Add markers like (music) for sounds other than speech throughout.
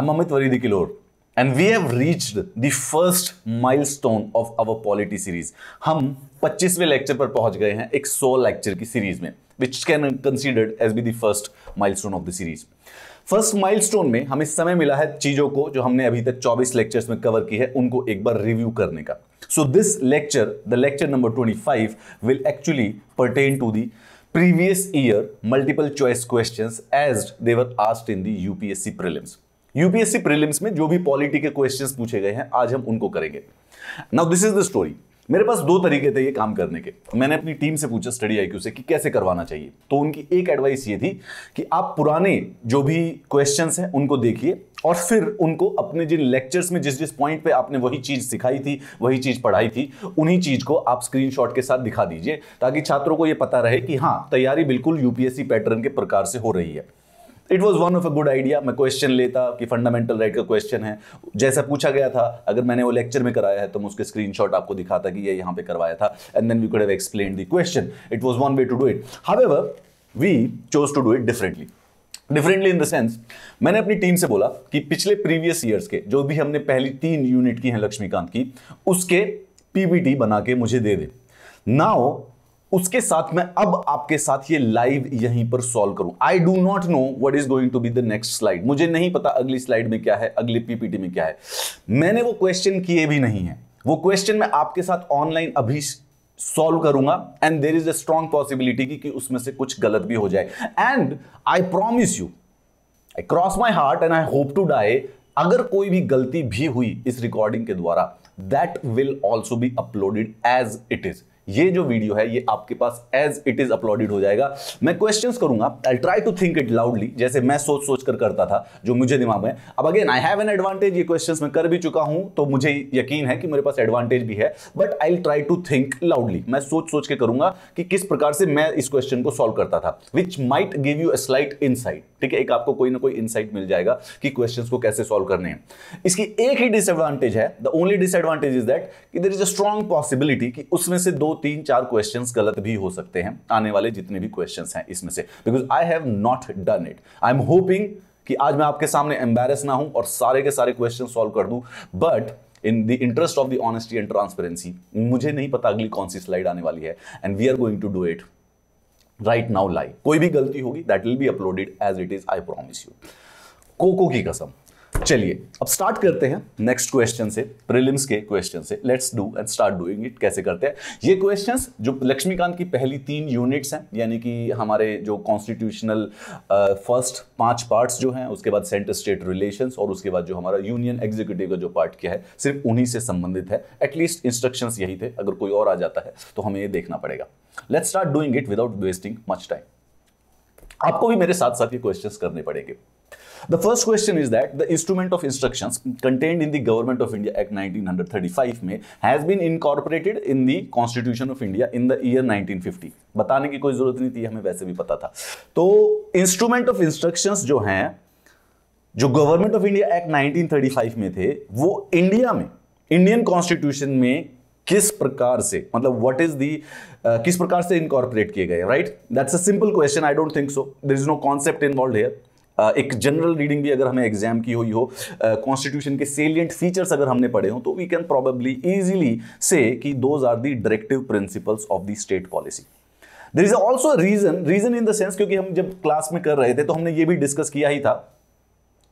I'm Amit Varidi Kilor. and we have reached the first milestone of our polity series. हम 25वें lecture पर पहुंच गए हैं एक 100 लेक्चर की सीरीज में which can be considered as be the first milestone of the series. First milestone में हमें समय मिला है चीजों को जो हमने अभी तक 24 लेक्चर्स में कवर की है उनको एक बार रिव्यू करने का so this lecture the lecture number 25 will actually pertain to the previous year multiple choice questions as they were asked in the UPSC prelims UPSC prelims में जो भी पॉलिटी के क्वेश्चंस पूछे गए हैं आज हम उनको करेंगे now this is the story मेरे पास दो तरीके थे ये काम करने के मैंने अपनी टीम से पूछा स्टडी आईक्यू से कि कैसे करवाना चाहिए तो उनकी एक एडवाइस ये थी कि आप पुराने जो भी क्वेश्चंस हैं उनको देखिए और फिर उनको अपने जिन लेक्चर्स में जिस जिस पॉइंट पे आपने वही चीज़ सिखाई थी वही चीज़ पढ़ाई थी उन्हीं चीज़ को आप स्क्रीनशॉट के साथ दिखा दीजिए ताकि छात्रों को यह पता रहे कि हाँ तैयारी बिल्कुल यूपीएससी पैटर्न के प्रकार से हो रही है it was one of a good idea मैं क्वेश्चन लेता कि फंडामेंटल राइट का क्वेश्चन है जैसा पूछा गया था अगर मैंने वो लेक्चर में कराया है तो मैं उसके शॉट आपको दिखाता कि ये यहाँ पे करवाया था and then we could have explain the question it was one way to do it however we chose to do it differently differently in the sense मैंने अपनी टीम से बोला कि पिछले प्रीवियस ईयर्स के जो भी हमने पहली तीन यूनिट की हैं लक्ष्मीकांत की उसके टी बना के मुझे दे दे नाउ उसके साथ मैं अब आपके साथ ये लाइव यहीं पर सॉल्व करूं I do not know what is going to be the next slide मुझे नहीं पता अगली स्लाइड में क्या है अगली पीपीटी में क्या है मैंने वो क्वेश्चन किए भी नहीं है वो क्वेश्चन मैं आपके साथ ऑनलाइन अभी सॉल्व करूंगा and there is a strong possibility की कि उसमें से कुछ गलत भी हो जाए and I promise you I cross my heart and I hope to die अगर कोई भी गलती भी हुई इस रिकॉर्डिंग के द्वारा that will also be uploaded as it is ये जो वीडियो है ये आपके पास एज इट इज अपलोडेड हो जाएगा मैं क्वेश्चंस करूंगा I try to think it loudly जैसे मैं सोच सोच कर करता था जो मुझे दिमाग में अब again I have an advantage ये क्वेश्चंस मैं कर भी चुका हूं तो मुझे यकीन है कि मेरे पास एडवांटेज भी है but I try to think loudly मैं सोच सोच के करूंगा कि किस प्रकार से मैं इस क्वेश्चन को सॉल्व करता था which might give you a slight insight ठीक है एक आपको कोई ना कोई इनसाइट मिल जाएगा कि क्वेश्चंस को कैसे सॉल्व करने हैं इसकी एक ही डिसएडवांटेज है the only disadvantage is that कि there is a strong possibility कि उसमें से दो तीन चार क्वेश्चन गलत भी हो सकते हैं आने वाले जितने भी क्वेश्चन हैं इसमें से because I have not done it I am hoping कि आज मैं आपके सामने एम्बेरस ना हूं और सारे के सारे क्वेश्चन सॉल्व कर दूं but in the interest of the honesty and transparency मुझे नहीं पता अगली कौन सी स्लाइड आने वाली है and we are going to do it right now live कोई भी गलती होगी that will be uploaded as it is I promise you कोको की कसम चलिए अब स्टार्ट करते हैं नेक्स्ट क्वेश्चन से प्रिलिम्स के क्वेश्चन से let's do and start doing it कैसे करते हैं ये क्वेश्चंस जो लक्ष्मीकांत की पहली तीन यूनिट्स हैं यानी कि हमारे जो कॉन्स्टिट्यूशनल फर्स्ट पांच पार्ट्स जो हैं उसके बाद सेंटर स्टेट रिलेशंस और उसके बाद जो हमारा यूनियन एग्जीक्यूटिव का जो पार्ट किया है सिर्फ उन्हीं से संबंधित है एटलीस्ट इंस्ट्रक्शन यही थे अगर कोई और आ जाता है तो हमें ये देखना पड़ेगा let's start doing it without wasting much time आपको भी मेरे साथ साथ ये क्वेश्चन करने पड़ेंगे The first question is that the instrument of instructions contained in the Government of India Act 1935 में has been incorporated in the Constitution of India in the year 1950. बताने की कोई जरूरत नहीं थी हमें वैसे भी पता था तो इंस्ट्रूमेंट ऑफ इंस्ट्रक्शंस जो हैं जो गवर्नमेंट ऑफ इंडिया एक्ट 1935 में थे वो इंडिया में इंडियन कॉन्स्टिट्यूशन में किस प्रकार से मतलब व्हाट इज दी किस प्रकार से इनकॉर्पोरेट किए गए right that's a simple question I don't think so there is no concept involve here एक जनरल रीडिंग भी अगर हमें एग्जाम की हुई हो कॉन्स्टिट्यूशन के सेलियंट फीचर्स अगर हमने पढ़े हों तो वी कैन प्रॉबेबली इजीली से कि those are the directive principles of the state policy there is also reason reason in the sense क्योंकि हम जब क्लास में कर रहे थे तो हमने ये भी डिस्कस किया ही था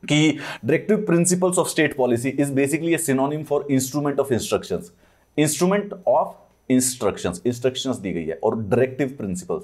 कि directive principles of state policy is basically a synonym for instrument of instruction instrument of instruction instruction दी गई है और डायरेक्टिव प्रिंसिपल्स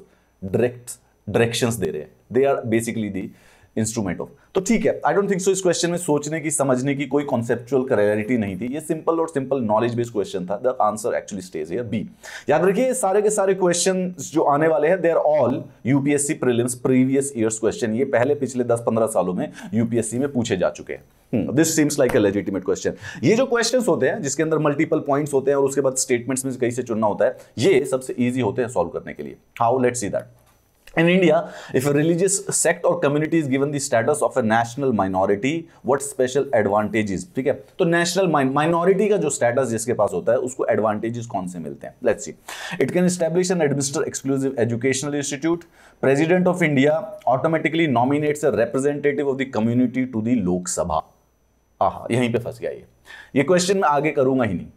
डायरेक्ट डायरेक्शन दे रहे हैं they are basically the instrument of तो ठीक है आई डोंट थिंक सो इस क्वेश्चन में सोचने की समझने की कोई कॉन्सेप्चुअल क्लैरिटी नहीं थी ये सिंपल और सिंपल नॉलेज बेस्ड क्वेश्चन था the answer actually stays here B याद रखिए सारे के सारे क्वेश्चन जो आने वाले हैं they are all UPSC prelims previous years question ये पहले पिछले 10-15 सालों में यूपीएससी में पूछे जा चुके हैं this seems like a legitimate question ये जो क्वेश्चन होते हैं जिसके अंदर मल्टीपल पॉइंट्स होते हैं और उसके बाद स्टेटमेंट्स में कहीं से चुनना होता है ये सबसे ईजी होते हैं सॉल्व करने के लिए how let see that In India, if a religious sect or community is given the status of a national minority, what special advantages? ठीक है तो national minority का जो status जिसके पास होता है उसको advantages कौन से मिलते हैं Let's see. It can establish and administer exclusive educational institute. President of India automatically nominates a representative of the community to the Lok Sabha. आह यहीं पे फंस गया ये ये क्वेश्चन मैं आगे करूंगा ही नहीं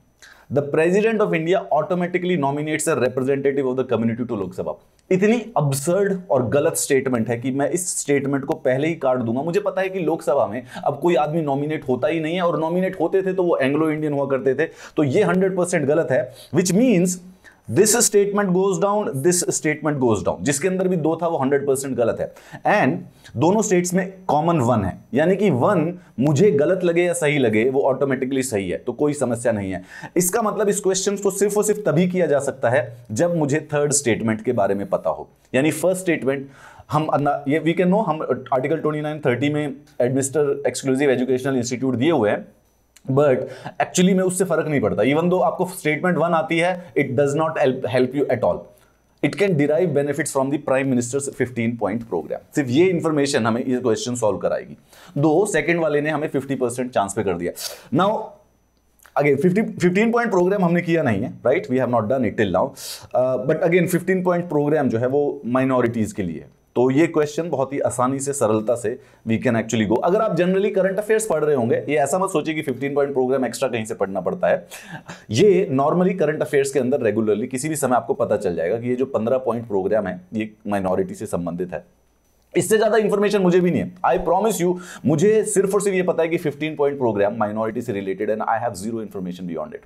the president of India automatically nominates a representative of the community to Lok Sabha इतनी अब्सर्ड और गलत स्टेटमेंट है कि मैं इस स्टेटमेंट को पहले ही काट दूंगा मुझे पता है कि लोकसभा में अब कोई आदमी नॉमिनेट होता ही नहीं है और नॉमिनेट होते थे तो वो एंग्लो इंडियन हुआ करते थे तो ये हंड्रेड परसेंट गलत है which means this statement goes down this statement goes down जिसके अंदर भी दो था वो हंड्रेड परसेंट गलत है एंड दोनों स्टेट्स में कॉमन वन है यानी कि वन मुझे गलत लगे या सही लगे वो ऑटोमेटिकली सही है तो कोई समस्या नहीं है इसका मतलब इस क्वेश्चन को सिर्फ और सिर्फ तभी किया जा सकता है जब मुझे थर्ड स्टेटमेंट के बारे में पता हो यानी फर्स्ट स्टेटमेंट हम ये वी कैन नो हम आर्टिकल नाइन थर्टी में एडमिनिस्टर एक्सक्लूसिव एजुकेशनल इंस्टीट्यूट दिए हुए हैं बट एक्चुअली में उससे फर्क नहीं पड़ता इवन दो आपको स्टेटमेंट वन आती है it does not help you at all it can derive benefits from the prime minister's 15 point programme सिर्फ ये इन्फॉर्मेशन हमें ये क्वेश्चन सॉल्व कराएगी दो सेकंड वाले ने हमें 50 परसेंट चांस पे कर दिया नाउ अगेन 50 15 पॉइंट प्रोग्राम हमने किया नहीं है right we have not done it till now but again 15 point programme जो है वो माइनॉरिटीज के लिए तो ये क्वेश्चन बहुत ही आसानी से सरलता से वी कैन एक्चुअली गो अगर आप जनरली करंट अफेयर्स पढ़ रहे होंगे ये ऐसा मत सोचिए कि 15 पॉइंट प्रोग्राम एक्स्ट्रा कहीं से पढ़ना पड़ता है ये नॉर्मली करंट अफेयर्स के अंदर रेगुलरली किसी भी समय आपको पता चल जाएगा कि ये जो पंद्रह पॉइंट प्रोग्राम है ये माइनॉरिटी से संबंधित है इससे ज्यादा इंफॉर्मेशन मुझे भी नहीं है आई प्रॉमिस यू मुझे सिर्फ और सिर्फ ये पता है कि 15 पॉइंट प्रोग्राम माइनॉरिटी से related and I have zero information beyond it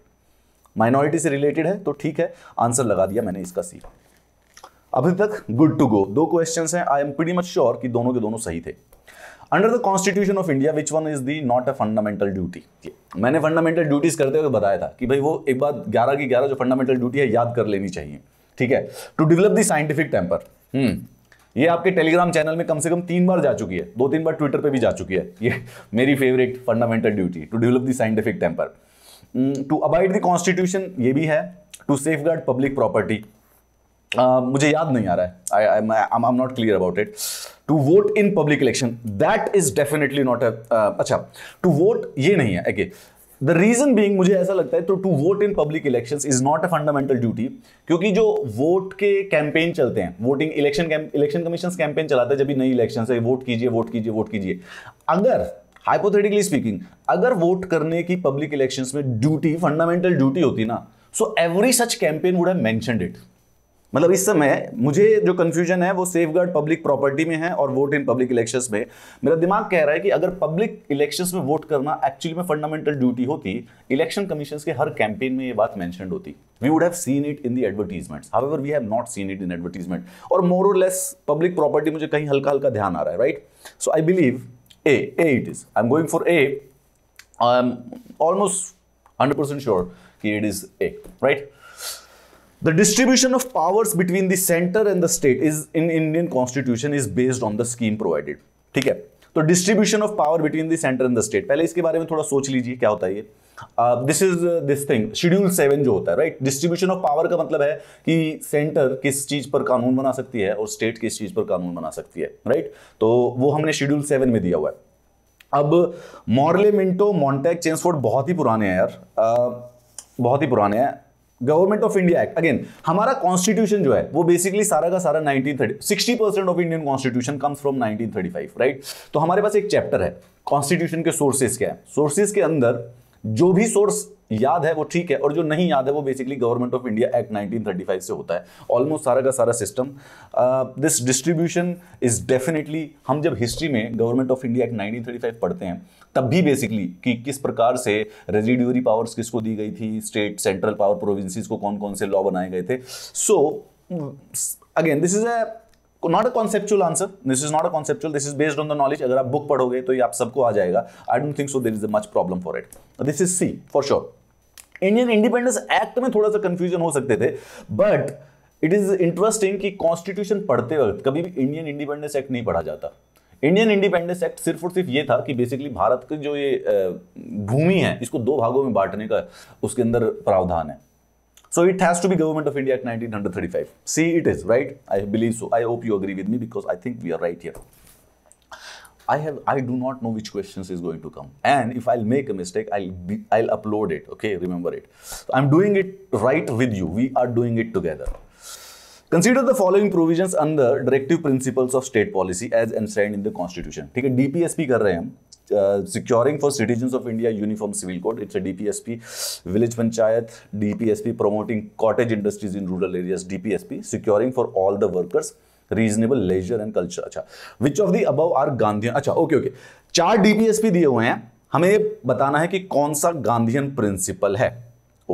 minority से रिलेटेड है तो ठीक है आंसर लगा दिया मैंने इसका सी अभी तक गुड टू गो दो क्वेश्चन हैं I am pretty much sure कि दोनों के दोनों सही थे under the constitution of India which one is the not a fundamental duty मैंने फंडामेंटल ड्यूटीज करते हुए बताया था कि भाई वो एक बार ग्यारह की ग्यारह जो फंडामेंटल ड्यूटी है याद कर लेनी चाहिए ठीक है to develop the scientific temper ये आपके टेलीग्राम चैनल में कम से कम तीन बार जा चुकी है दो तीन बार ट्विटर पे भी जा चुकी है ये मेरी favourite fundamental duty to develop the scientific temper to abide the constitution ये भी है to safeguard public property Uh, मुझे याद नहीं आ रहा है I am not clear about it to vote in public election that is definitely not अच्छा टू वोट ये नहीं है ओके द रीजन बींग मुझे ऐसा लगता है तो to vote in public election is not a fundamental duty क्योंकि जो वोट के कैंपेन चलते हैं voting election election commission campaign चलाते हैं जब भी नई इलेक्शन है वोट कीजिए वोट कीजिए वोट कीजिए अगर हाइपोथेटिकली स्पीकिंग अगर वोट करने की पब्लिक इलेक्शन में ड्यूटी फंडामेंटल ड्यूटी होती ना so every such campaign would have it मतलब इस समय मुझे जो कंफ्यूजन है वो सेफ गार्ड पब्लिक प्रॉपर्टी में है और वोट इन पब्लिक इलेक्शंस में मेरा दिमाग कह रहा है कि अगर पब्लिक इलेक्शंस में वोट करना एक्चुअली में फंडामेंटल ड्यूटी होती इलेक्शन कमीशन के हर कैंपेन में ये बात मैंशन होती we would have seen it in the advertisements however we have not seen it in advertisement और मोर और लेस पब्लिक प्रॉपर्टी मुझे कहीं हल्का हल्का ध्यान आ रहा है right so I believe a a it is I am going for a I am almost hundred percent sure कि it is a right the distribution of powers between the centre and the state is in Indian constitution is based on the scheme provided ठीक है तो distribution of power between the centre and the state पहले इसके बारे में थोड़ा सोच लीजिए क्या होता है ये this is this thing schedule seven जो होता है राइट डिस्ट्रीब्यूशन ऑफ पावर का मतलब है कि सेंटर किस चीज पर कानून बना सकती है और स्टेट किस चीज पर कानून बना सकती है राइट right? तो वो हमने शेड्यूल सेवन में दिया हुआ है अब मॉर्ले मिंटो मॉन्टैक चेंसफोर्ड बहुत ही पुराने हैं यार आ, uh, बहुत ही पुराने हैं government of India act again हमारा कॉन्स्टिट्यूशन जो है वो बेसिकली सारा का सारा 1930 60 percent of Indian constitution comes from 1935 right तो हमारे पास एक चैप्टर है कॉन्स्टिट्यूशन के सोर्सेज क्या है सोर्सेज के अंदर जो भी सोर्स याद है वो ठीक है और जो नहीं याद है वो basically government of India act 1935 से होता है ऑलमोस्ट सारा का सारा system this distribution is definitely हम जब हिस्ट्री में गवर्नमेंट ऑफ इंडिया एक्ट 1935 पढ़ते हैं तब भी बेसिकली कि किस प्रकार से रेजिड्यूरी पावर्स किसको दी गई थी स्टेट सेंट्रल पावर प्रोविंसेस को कौन कौन से लॉ बनाए गए थे so again this is a not a conceptual answer this is not a conceptual this is based on the knowledge अगर आप बुक पढ़ोगे तो ये आप सबको आ जाएगा I don't think so there is a much problem for it this is C for sure Indian independence act में थोड़ा सा कंफ्यूजन हो सकते थे बट इट इज इंटरेस्टिंग कि कॉन्स्टिट्यूशन पढ़ते वक्त कभी भी इंडियन इंडिपेंडेंस एक्ट नहीं पढ़ा जाता इंडियन इंडिपेंडेंस एक्ट सिर्फ और सिर्फ ये था कि बेसिकली भारत की जो ये भूमि है इसको दो भागों में बांटने का उसके अंदर प्रावधान है So it has to be Government of India Act 1935. See, it is, right? I believe so. I hope you agree with me because I think we are right here. I have, I do not know which questions is going to come. And if I'll make a mistake, I'll be, I'll upload it. Okay, remember it. So I'm doing it right with you. We are doing it together. Consider the following provision under directive principles of state policy as enshrined in the constitution ठीक है DPSP कर रहे हैं हम securing for citizen of India uniform civil code it's DPSP village panchayat DPSP promoting cottage industries in rural areas DPSP securing for all the workers reasonable leisure and culture अच्छा which of the above are Gandhi अच्छा okay okay चार DPSP दिए हुए हैं हमें बताना है कि कौन सा गांधी प्रिंसिपल है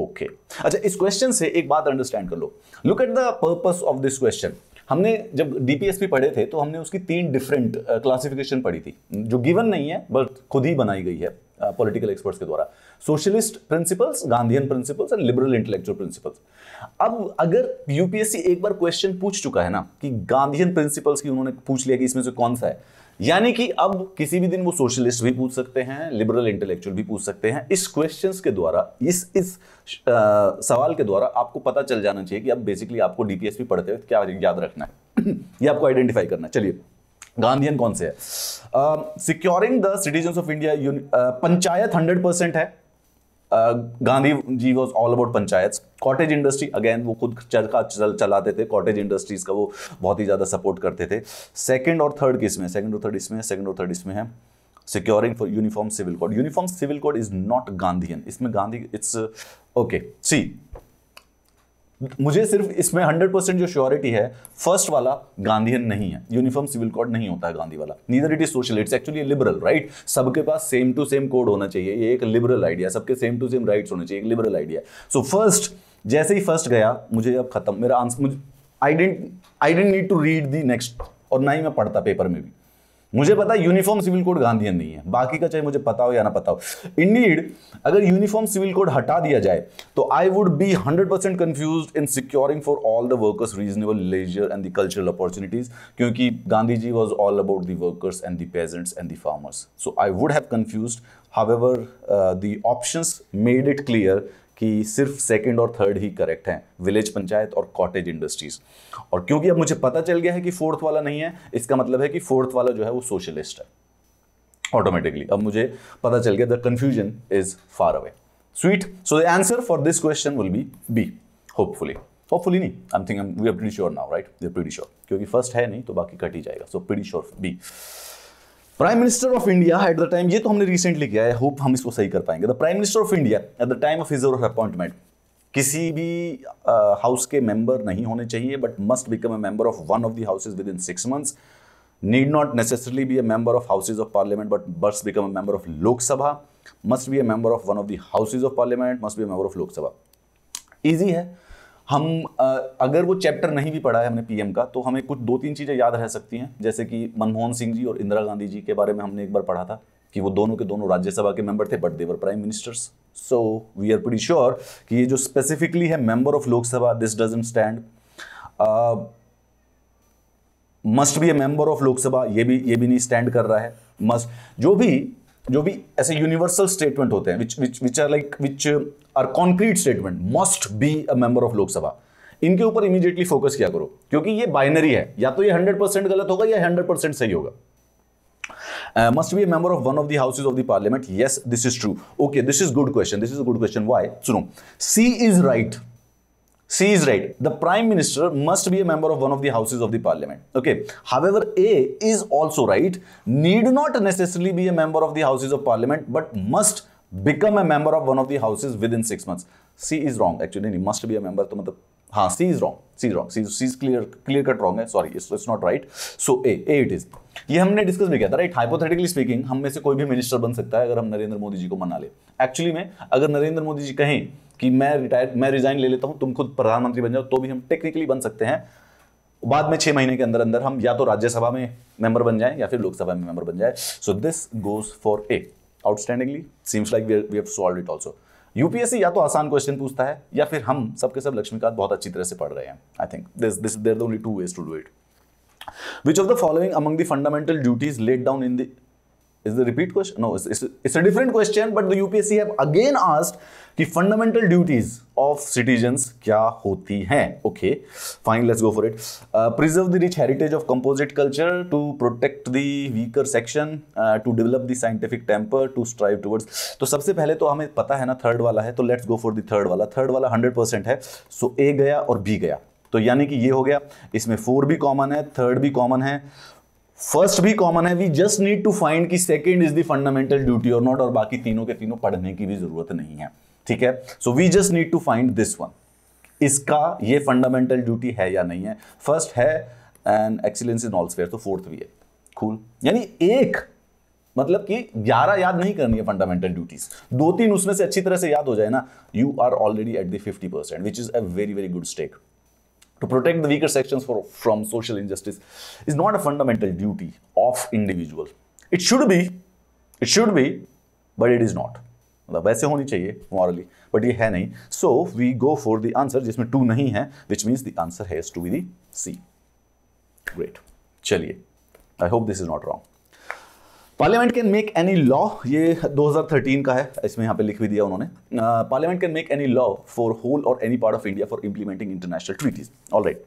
ओके अच्छा इस क्वेश्चन से एक बात अंडरस्टैंड कर लो look at the purpose of this question हमने जब डीपीएसपी पढ़े थे तो हमने उसकी तीन डिफरेंट क्लासिफिकेशन uh, पढ़ी थी जो गिवन नहीं है बट खुद ही बनाई गई है पॉलिटिकल uh, एक्सपर्ट्स के द्वारा socialist principles Gandhian principles and liberal intellectual principles अब अगर यूपीएससी एक बार क्वेश्चन पूछ चुका है ना कि गांधीयन प्रिंसिपल्स की उन्होंने पूछ लिया कि इसमें से कौन सा है यानी कि अब किसी भी दिन वो सोशलिस्ट भी पूछ सकते हैं लिबरल इंटेलेक्चुअल भी पूछ सकते हैं इस क्वेश्चन के द्वारा इस इस आ, सवाल के द्वारा आपको पता चल जाना चाहिए कि अब बेसिकली आपको डीपीएसपी पढ़ते हुए क्या याद रखना है (clears throat) ये आपको आइडेंटिफाई करना चलिए गांधीयन कौन से है securing the citizen of India panchayat hundred percent है Gandhi ji was all about panchayat cottage industry again वो खुद चरखा चल चलाते थे कॉटेज इंडस्ट्रीज का वो बहुत ही ज़्यादा सपोर्ट करते थे सेकेंड और थर्ड किसमें सेकेंड और थर्ड इसमें सेकेंड और थर्ड इसमें है securing for uniform civil code uniform civil code is not Gandhian इसमें गांधी इट्स ओके सी मुझे सिर्फ इसमें हंड्रेड परसेंट जो श्योरिटी है फर्स्ट वाला गांधीयन नहीं है यूनिफॉर्म सिविल कोड नहीं होता है गांधी वाला neither it is social it's actually liberal right सबके पास सेम टू सेम कोड होना चाहिए ये एक लिबरल आइडिया सबके सेम टू सेम राइट्स होने चाहिए एक लिबरल आइडिया सो फर्स्ट जैसे ही फर्स्ट गया मुझे अब खत्म मेरा आंसर मुझे I don't I don't need to read the next और ना ही मैं पढ़ता पेपर में भी मुझे पता यूनिफॉर्म सिविल कोड गांधी नहीं है बाकी का चाहे मुझे पता हो या ना पता हो इंडीड अगर यूनिफॉर्म सिविल कोड हटा दिया जाए तो I would be hundred percent confuse in securing for all the workers reasonable leisure and the cultural opportunities क्योंकि Gandhi ji was all about the workers and the peasants and the farmers so I would have confuse ever the options made it clear कि सिर्फ second और third ही correct हैं village panchayat और cottage industries और क्योंकि अब मुझे पता चल गया है कि फोर्थ वाला नहीं है इसका मतलब है कि फोर्थ वाला जो है वो सोशलिस्ट है ऑटोमेटिकली अब मुझे पता चल गया the confusion is far away sweet so the answer for this question will be be hopefully hopefully नहीं I am think we are pretty sure now right we are pretty sure क्योंकि first है नहीं तो बाकी cut ही जाएगा so pretty sure be prime minister of India at the time ये तो हमने रिसेंटली किया है होप हम इसको सही कर पाएंगे the prime minister of India at the time of हिजर appointment किसी भी हाउस uh, के मेंबर नहीं होने चाहिए but must become a member of one of the houses with in six months need not necessarily be a member of houses of parliament but must become a member of Lok Sabha must be a member of one of the houses of parliament must be a member of Lok Sabha easy है हम अगर वो chapter नहीं भी पढ़ा है हमने PM का तो हमें कुछ दो तीन चीज़ें याद रह सकती हैं जैसे कि मनमोहन सिंह जी और इंदिरा गांधी जी के बारे में हमने एक बार पढ़ा था कि वो दोनों के दोनों राज्यसभा के मेंबर थे but they were prime ministers so we are pre sure कि ये जो स्पेसिफिकली है member of Lok Sabha this dozen stand must be A member of Lok Sabha ये भी ये भी नहीं स्टैंड कर रहा है मस्ट जो भी जो भी ऐसे यूनिवर्सल स्टेटमेंट होते हैं which are like which are concrete statement must be a member of Lok Sabha इनके ऊपर इमीडिएटली फोकस किया करो क्योंकि ये बाइनरी है या तो ये हंड्रेड परसेंट गलत होगा या हंड्रेड परसेंट सही होगा must be member of one of the houses of the parliament yes this is true okay this is good question this is good question why सुनो C is right right. C is right. The Prime Minister must be a member of one of the houses of the parliament. Okay. However, A is also right. Need not necessarily be a member of the houses of parliament, but must become a member of one of the houses within six months. C is wrong. Actually, he must be a member. So, हाँ C is wrong C wrong C C clear clear cut wrong है sorry it's not right so a a it is ये हमने discuss भी किया था right hypothetically speaking हम में से कोई भी मिनिस्टर बन सकता है अगर हम नरेंद्र मोदी जी को मना ले एक्चुअली में अगर नरेंद्र मोदी जी कहें कि मैं रिटायर मैं रिजाइन ले लेता हूं तुम खुद प्रधानमंत्री बन जाओ तो भी हम टेक्निकली बन सकते हैं बाद में छह महीने के अंदर अंदर हम या तो राज्यसभा में मेंबर बन जाए या फिर लोकसभा में मेंबर बन जाए so this goes for a outstandingly seems like we have solve it also UPSC या तो आसान क्वेश्चन पूछता है या फिर हम सबके सब, सब लक्ष्मीकांत बहुत अच्छी तरह से पढ़ रहे हैं I think this this there only two ways to do it which of the following among the fundamental duties laid down in the is the repeat question no it's, it's, it's, a different question but the upsc have again asked the fundamental duties of citizens kya hoti hain okay fine let's go for it uh, preserve the rich heritage of composite culture to protect the weaker section uh, to develop the scientific temper to strive towards to sabse pehle to hame pata hai na third wala hai to let's go for the third wala third wala 100% hai so, a gaya aur b gaya तो यानी कि ये हो गया इसमें four भी common है third भी कॉमन है फर्स्ट भी कॉमन है we just need to find कि second is the fundamental duty और नॉट और बाकी तीनों के तीनों पढ़ने की भी जरूरत नहीं है ठीक है so we just need to find this one इसका ये फंडामेंटल ड्यूटी है या नहीं है फर्स्ट है and excellence in all sphere तो फोर्थ भी है कूल यानी एक मतलब कि 11 याद नहीं करनी है फंडामेंटल ड्यूटीज दो तीन उसमें से अच्छी तरह से याद हो जाए ना you are already at the 50 percent which is a very very good stake to protect the weaker sections from social injustice is not a fundamental duty of individuals. It should be, it should be, but it is not. morally, but So we go for the answer, two which means the answer has to be the C. Great. Chaliye. I hope this is not wrong. Parliament can make any law ये 2013 का है इसमें यहाँ पे लिख भी दिया उन्होंने parliament can make any law for whole or any part of India for implementing international treaties all right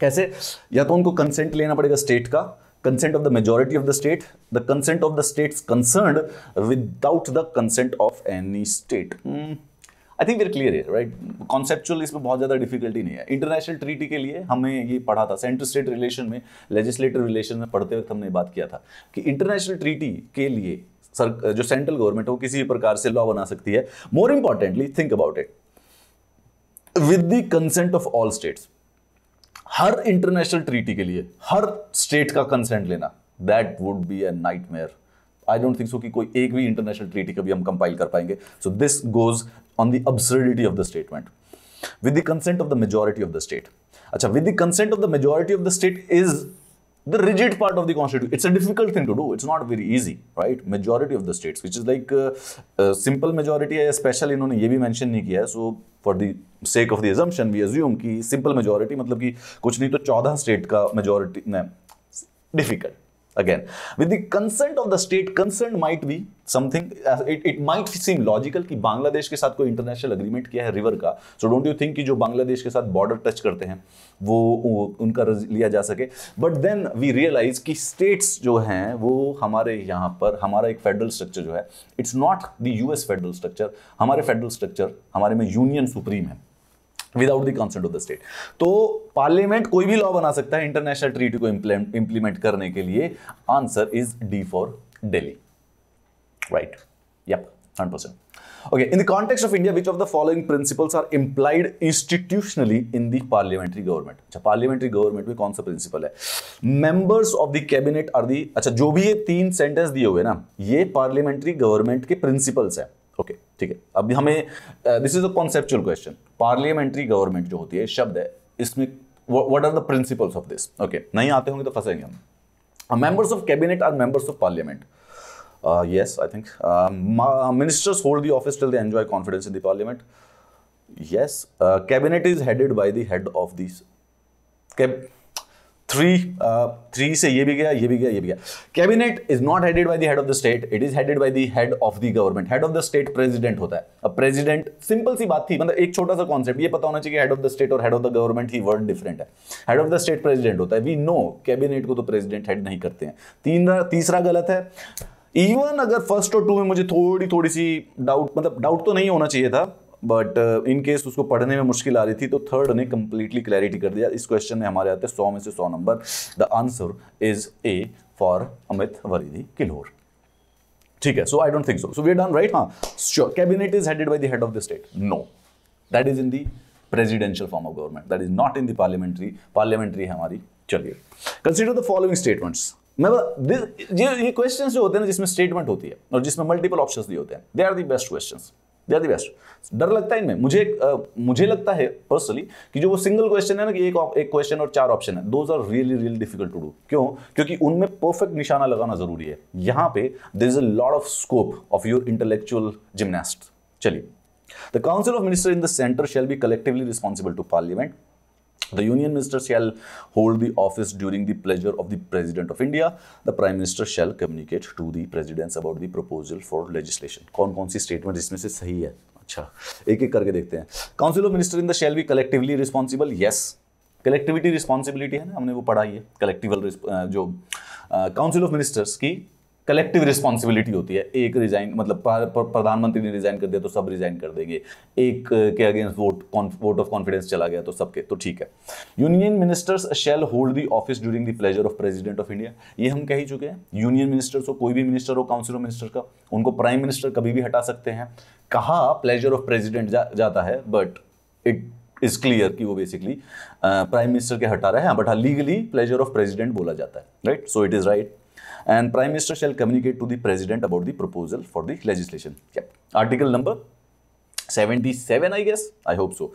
कैसे या तो उनको कंसेंट लेना पड़ेगा स्टेट का consent of the majority of the state the consent of the state concern without the consent of any state I think we're clear है right conceptual इसमें बहुत ज़्यादा डिफिकल्टी नहीं है इंटरनेशनल ट्रीटी के लिए हमें ये पढ़ा था सेंट्रल स्टेट रिलेशन में लेजिस्लेटिव रिलेशन में पढ़ते वक्त हमने बात किया था कि इंटरनेशनल ट्रीटी के लिए सर जो सेंट्रल गवर्नमेंट है वो किसी भी प्रकार से लॉ बना सकती है more importantly think about it with the consent of all states हर इंटरनेशनल ट्रीटी के लिए हर स्टेट का कंसेंट लेना that would be a nightmare I don't think so कि कोई एक भी इंटरनेशनल ट्रीटी कभी हम कंपाइल कर पाएंगे so this goes on the absurdity of the statement with the consent of the majority of the state. Achha, with the consent of the majority of the state is the rigid part of the constitution. It's a difficult thing to do. It's not very easy, right? Majority of the states, which is like uh, uh, simple majority है special इन्होंने ये भी mention नहीं किया है. So for the sake of the assumption, we assume कि simple majority मतलब कि कुछ नहीं तो 14 state का majority नहीं difficult. again with the consent of the state consent might be something uh, it, it might seem logical कि बांग्लादेश के साथ कोई इंटरनेशनल एग्रीमेंट किया है रिवर का सो डोंट यू थिंक कि जो बांग्लादेश के साथ बॉर्डर टच करते हैं वो उनका लिया जा सके बट देन वी रियलाइज कि स्टेट्स जो हैं वो हमारे यहाँ पर हमारा एक फेडरल स्ट्रक्चर जो है it's not the US federal structure हमारे फेडरल स्ट्रक्चर हमारे में यूनियन सुप्रीम है without the consent of the state तो पार्लियामेंट कोई भी लॉ बना सकता है इंटरनेशनल ट्रीटी को इंप्लीमेंट करने के लिए answer is D for Delhi right yup hundred percent okay in the context of India which of the following principles are implied institutionally in the parliamentary government अच्छा पार्लियामेंट्री गवर्नमेंट में कौन सा principle है members of the cabinet are the अच्छा जो भी ये तीन सेंटेंस दिए हुए ना ये पार्लियामेंट्री गवर्नमेंट के प्रिंसिपल्स है ओके okay. ठीक है अब हमें this is a conceptual question parliamentary government जो होती है शब्द है इसमें what are the principles of this okay नहीं आते होंगे तो फंसेंगे हम members of cabinet are members of parliament yes I think ministers hold the office till the enjoy confidence in the parliament yes cabinet is headed by the head of this cab three three uh, से ये भी गया ये भी गया ये भी गया cabinet is not headed by the head of the state it is headed by the head of the government head of the state president होता है अब प्रेसिडेंट सिंपल सी बात थी मतलब एक छोटा सा कॉन्सेप्ट ये पता होना चाहिए हेड ऑफ द स्टेट और हेड ऑफ द गवर्नमेंट ही वर्ड डिफरेंट है head of the state president होता है वी नो कैबिनेट को तो प्रेसिडेंट हेड नहीं करते हैं तीन तीसरा गलत है इवन अगर फर्स्ट और टू में मुझे थोड़ी थोड़ी सी डाउट मतलब डाउट तो नहीं होना चाहिए था बट इन केस उसको पढ़ने में मुश्किल आ रही थी तो थर्ड ने कंप्लीटली क्लैरिटी कर दिया इस क्वेश्चन में हमारे आते हैं सौ में से सौ number the answer is A for Amit वरीदी किलोर ठीक है so I don't think so so we done right हाँ sure cabinet is headed by the of the state no that is in the presidential form of government that is not in the parliamentary parliamentary है हमारी चलिए consider the following statements मतलब ये question जो होते हैं ना जिसमें स्टेटमेंट होती है और जिसमें मल्टीपल ऑप्शन दिए होते हैं they are the best question विद्यार्थी व्यास डर लगता है इनमें मुझे आ, मुझे लगता है पर्सनली कि जो वो सिंगल क्वेश्चन है ना कि एक एक क्वेश्चन और चार ऑप्शन है those are really really difficult to do क्यों क्योंकि उनमें परफेक्ट निशाना लगाना जरूरी है यहां पे there is a lot of scope of your intellectual gymnast चलिए the council of minister in the centre shall be collectively responsible to parliament The Union Minister shall hold the office during the pleasure of the President of India. The Prime Minister shall communicate to the Presidents about the proposal for legislation. कौन कौन सी statement इसमें से सही है अच्छा एक एक करके देखते हैं Council of minister in the shall be collectively responsible. Yes. Collectivity responsibility है ना हमने वो पढ़ाई है कलेक्टिवल जो काउंसिल ऑफ मिनिस्टर्स की कलेक्टिव रिस्पॉन्सिबिलिटी होती है एक रिजाइन मतलब प्रधानमंत्री ने रिजाइन कर दिया तो सब रिजाइन कर देंगे एक के against vote vote of confidence चला गया तो सबके तो ठीक है union ministers shall hold the office during the pleasure of president of India ये हम कह ही चुके हैं यूनियन मिनिस्टर्स हो कोई भी मिनिस्टर हो काउंसिल ऑफ मिनिस्टर का उनको प्राइम मिनिस्टर कभी भी हटा सकते हैं कहा प्लेजर ऑफ प्रेजिडेंट जा, जाता है बट इट इज क्लियर कि वो बेसिकली प्राइम मिनिस्टर के हटा रहे हैं बट हाँ लीगली प्लेजर ऑफ प्रेजिडेंट बोला जाता है right so it is right and prime minister shall communicate to the president about the proposal for the legislation yep article number 77 i guess i hope so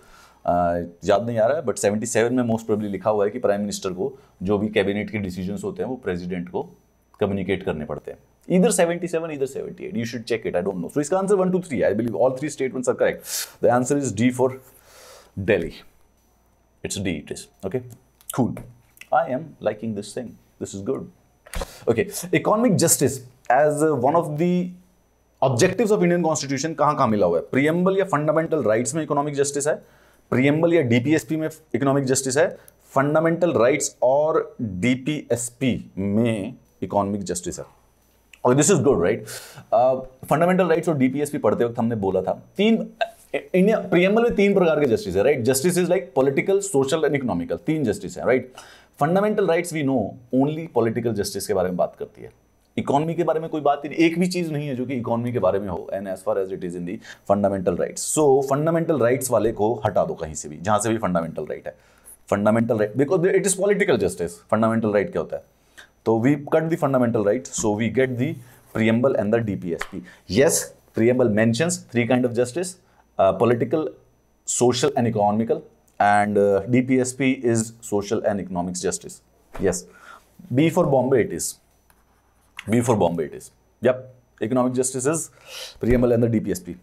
uh, याद नहीं आ रहा है but 77 में most probably लिखा हुआ है कि प्राइम मिनिस्टर को जो भी कैबिनेट के डिसीजंस होते हैं वो प्रेसिडेंट को कम्युनिकेट करने पड़ते हैं इधर 77 इधर 78 you should check it I don't know so इसका answer one two three I believe all three statements are correct the answer is D for Delhi it's D it is okay cool I am liking this thing this is good okay economic justice as one of the objectives of Indian constitution कहां कहां मिला हुआ है preamble या fundamental rights में economic justice है preamble या DPSP में इकोनॉमिक जस्टिस है फंडामेंटल राइट्स और डीपीएसपी में इकोनॉमिक जस्टिस है this is good right fundamental rights और डीपीएसपी पढ़ते वक्त हमने बोला था तीन इंडिया प्रियम्बल में तीन प्रकार के जस्टिस है right justice is like political social and economical तीन जस्टिस है right fundamental rights we know only political justice के बारे में बात करती है इकोनॉमी के बारे में कोई बात नहीं एक भी चीज नहीं है जो कि इकोनॉमी के बारे में हो and as far as it is in the fundamental rights so fundamental rights वाले को हटा दो कहीं से भी जहां से भी फंडामेंटल राइट है fundamental right because it is political justice fundamental right क्या होता है तो we cut the fundamental right so we get the preamble and the DPSP yes preamble mentions three kind of justice political social and economical and D P S P is social and economics justice yes B for Bombay it is B for Bombay it is yup economic justice is प्रियमल and S P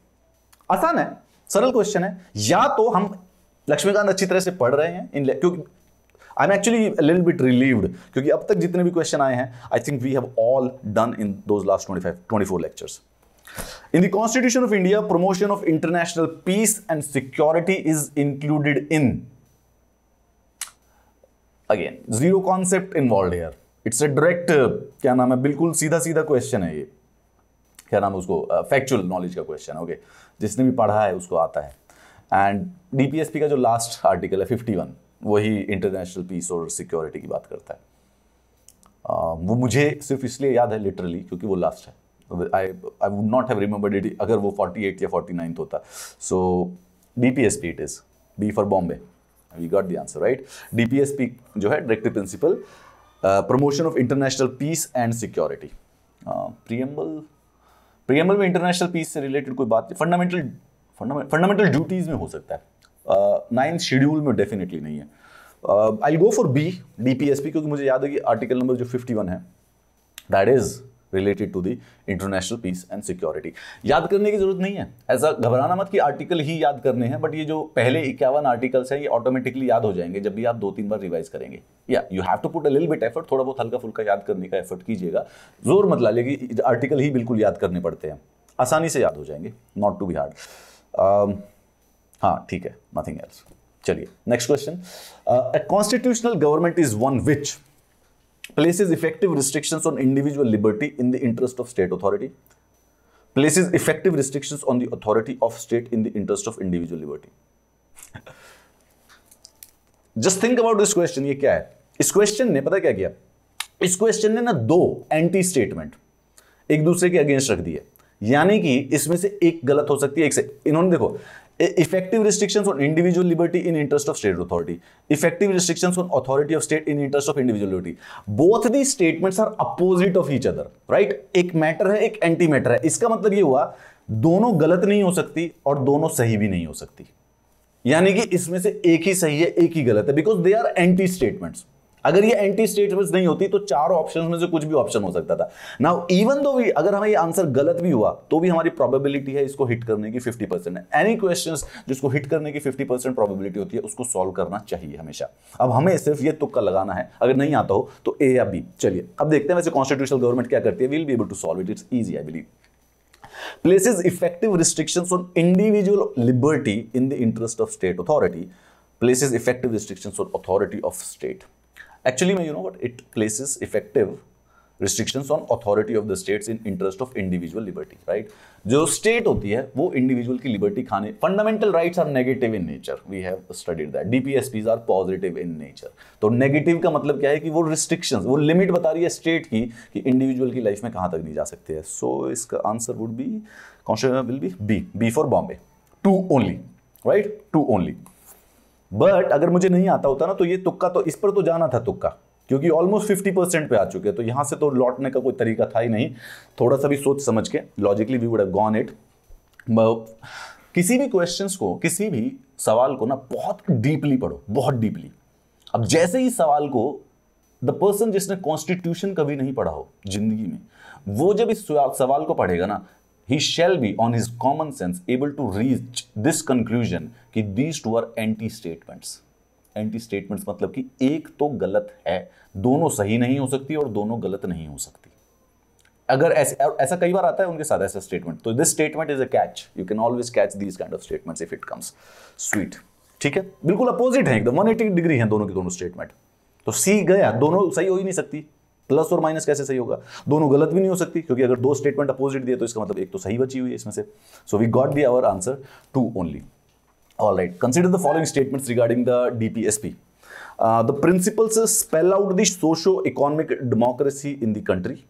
आसान है सरल question है या तो हम लक्ष्मीकांत अच्छी तरह से पढ़ रहे हैं इन क्योंकि I am actually lil bit relieved क्योंकि अब तक जितने भी क्वेश्चन आए हैं I think we have all done in those last twenty five twenty four lectures In the Constitution of India, promotion of international peace and security is included in. Again, zero concept involved here. It's a direct, uh, क्या नाम है बिल्कुल सीधा सीधा question है ये क्या नाम है उसको फैक्चुअल uh, नॉलेज का क्वेश्चन ओके okay. जिसने भी पढ़ा है उसको आता है एंड डीपीएसपी का जो लास्ट आर्टिकल है 51 वही इंटरनेशनल पीस और सिक्योरिटी की बात करता है uh, वो मुझे सिर्फ इसलिए याद है लिटरली क्योंकि वो लास्ट है I I would not have remembered it अगर वो फोर्टी एट या फोर्टी तो नाइन्थ होता so D P S P it is B for Bombay we got the answer right D P S P जो है directive principle promotion of international peace and security preamble preamble में international peace से related कोई बात fundamental fundamental duties में हो सकता है नाइन्थ uh, शेड्यूल में डेफिनेटली नहीं है I go for B D P S P क्योंकि मुझे याद है कि आर्टिकल नंबर जो फिफ्टी वन है that is related to the international peace and security याद करने की जरूरत नहीं है ऐसा घबराना मत कि आर्टिकल ही याद करने हैं बट ये जो पहले इक्यावन आर्टिकल्स हैं ये ऑटोमेटिकली याद हो जाएंगे जब भी आप दो तीन बार रिवाइज करेंगे या you have to put a lil bit effort थोड़ा बहुत हल्का फुल्का याद करने का एफर्ट कीजिएगा जोर मत ला कि आर्टिकल ही बिल्कुल याद करने पड़ते हैं आसानी से याद हो जाएंगे नॉट टू बी हार्ड हाँ ठीक है नथिंग एल्स चलिए next question constitutional government is one which places effective restrictions on individual liberty in the interest of state authority places effective restrictions on the authority of state in the interest of individual liberty just think about this question ye kya hai is question ne pata kya kiya is question ne na do anti statement ek dusre ke against rakh diye yani ki isme se ek galat ho sakti hai ek se inhone dekho effective restriction on individual liberty in interest of state authority effective restrictions on authority of state in interest of individual liberty both the statements are opposite of each other right एक matter है एक anti matter है इसका मतलब ये हुआ दोनों गलत नहीं हो सकती और दोनों सही भी नहीं हो सकती यानी कि इसमें से एक ही सही है एक ही गलत है because they are anti statements अगर ये एंटी स्टेटमेंट नहीं होती तो चारों ऑप्शन में से कुछ भी ऑप्शन हो सकता था नाउ इवन दो भी अगर हमें ये आंसर गलत भी हुआ तो भी हमारी प्रोबेबिलिटी है इसको हिट करने की 50 परसेंट है एनी क्वेश्चन जिसको हिट करने की 50 परसेंट प्रोबेबिलिटी होती है उसको सॉल्व करना चाहिए हमेशा अब हमें सिर्फ ये तुक्का लगाना है अगर नहीं आता हो तो ए या बी चलिए अब देखते हैं वैसे कॉन्स्टिट्यूशन गवर्नमेंट क्या करती है will be able to solve it it's easy I believe places effective restrictions on individual liberty in the interest of state authority places effective restrictions on authority of state actually मैं you know what it place effective restrictions on authority of the states in interest of individual liberty right जो state होती है वो individual की liberty खाने fundamental rights are negative in nature we have studied that DPSPs are positive in nature तो negative का मतलब क्या है कि वो रिस्ट्रिक्शंस वो लिमिट बता रही है स्टेट की कि इंडिविजुअल की लाइफ में कहाँ तक नहीं जा सकते हैं सो so, इसका answer would be constitution will be B B for Bombay two only right two only but अगर मुझे नहीं आता होता ना तो ये तुक्का तो इस पर तो जाना था तुक्का क्योंकि ऑलमोस्ट फिफ्टी परसेंट पे आ चुके हैं तो यहाँ से तो लौटने का कोई तरीका था ही नहीं थोड़ा सा भी सोच समझ के logically we would have gone it किसी भी क्वेश्चन को किसी भी सवाल को ना बहुत डीपली पढ़ो बहुत डीपली अब जैसे ही सवाल को द पर्सन जिसने कॉन्स्टिट्यूशन कभी नहीं पढ़ा हो जिंदगी में वो जब इस सवाल को पढ़ेगा ना he shall be on his common sense able to reach this conclusion कि these two are anti statements anti statements मतलब कि एक तो गलत है दोनों सही नहीं हो सकती और दोनों गलत नहीं हो सकती अगर ऐसे ऐसा कई बार आता है उनके साथ ऐसा स्टेटमेंट तो this statement is a catch you can always catch these kind of statements if it comes sweet ठीक है बिल्कुल अपोजिट है एकदम 180 डिग्री है दोनों के दोनों स्टेटमेंट तो सी गया दोनों सही हो ही नहीं सकती प्लस और माइनस कैसे सही होगा दोनों गलत भी नहीं हो सकती क्योंकि अगर दो स्टेटमेंट अपोजिट दिए तो इसका मतलब एक तो सही बची हुई है इसमें से so we got the our answer two only all right consider the following statements regarding the DPSP the the spell out uh, out socio economic democracy in in country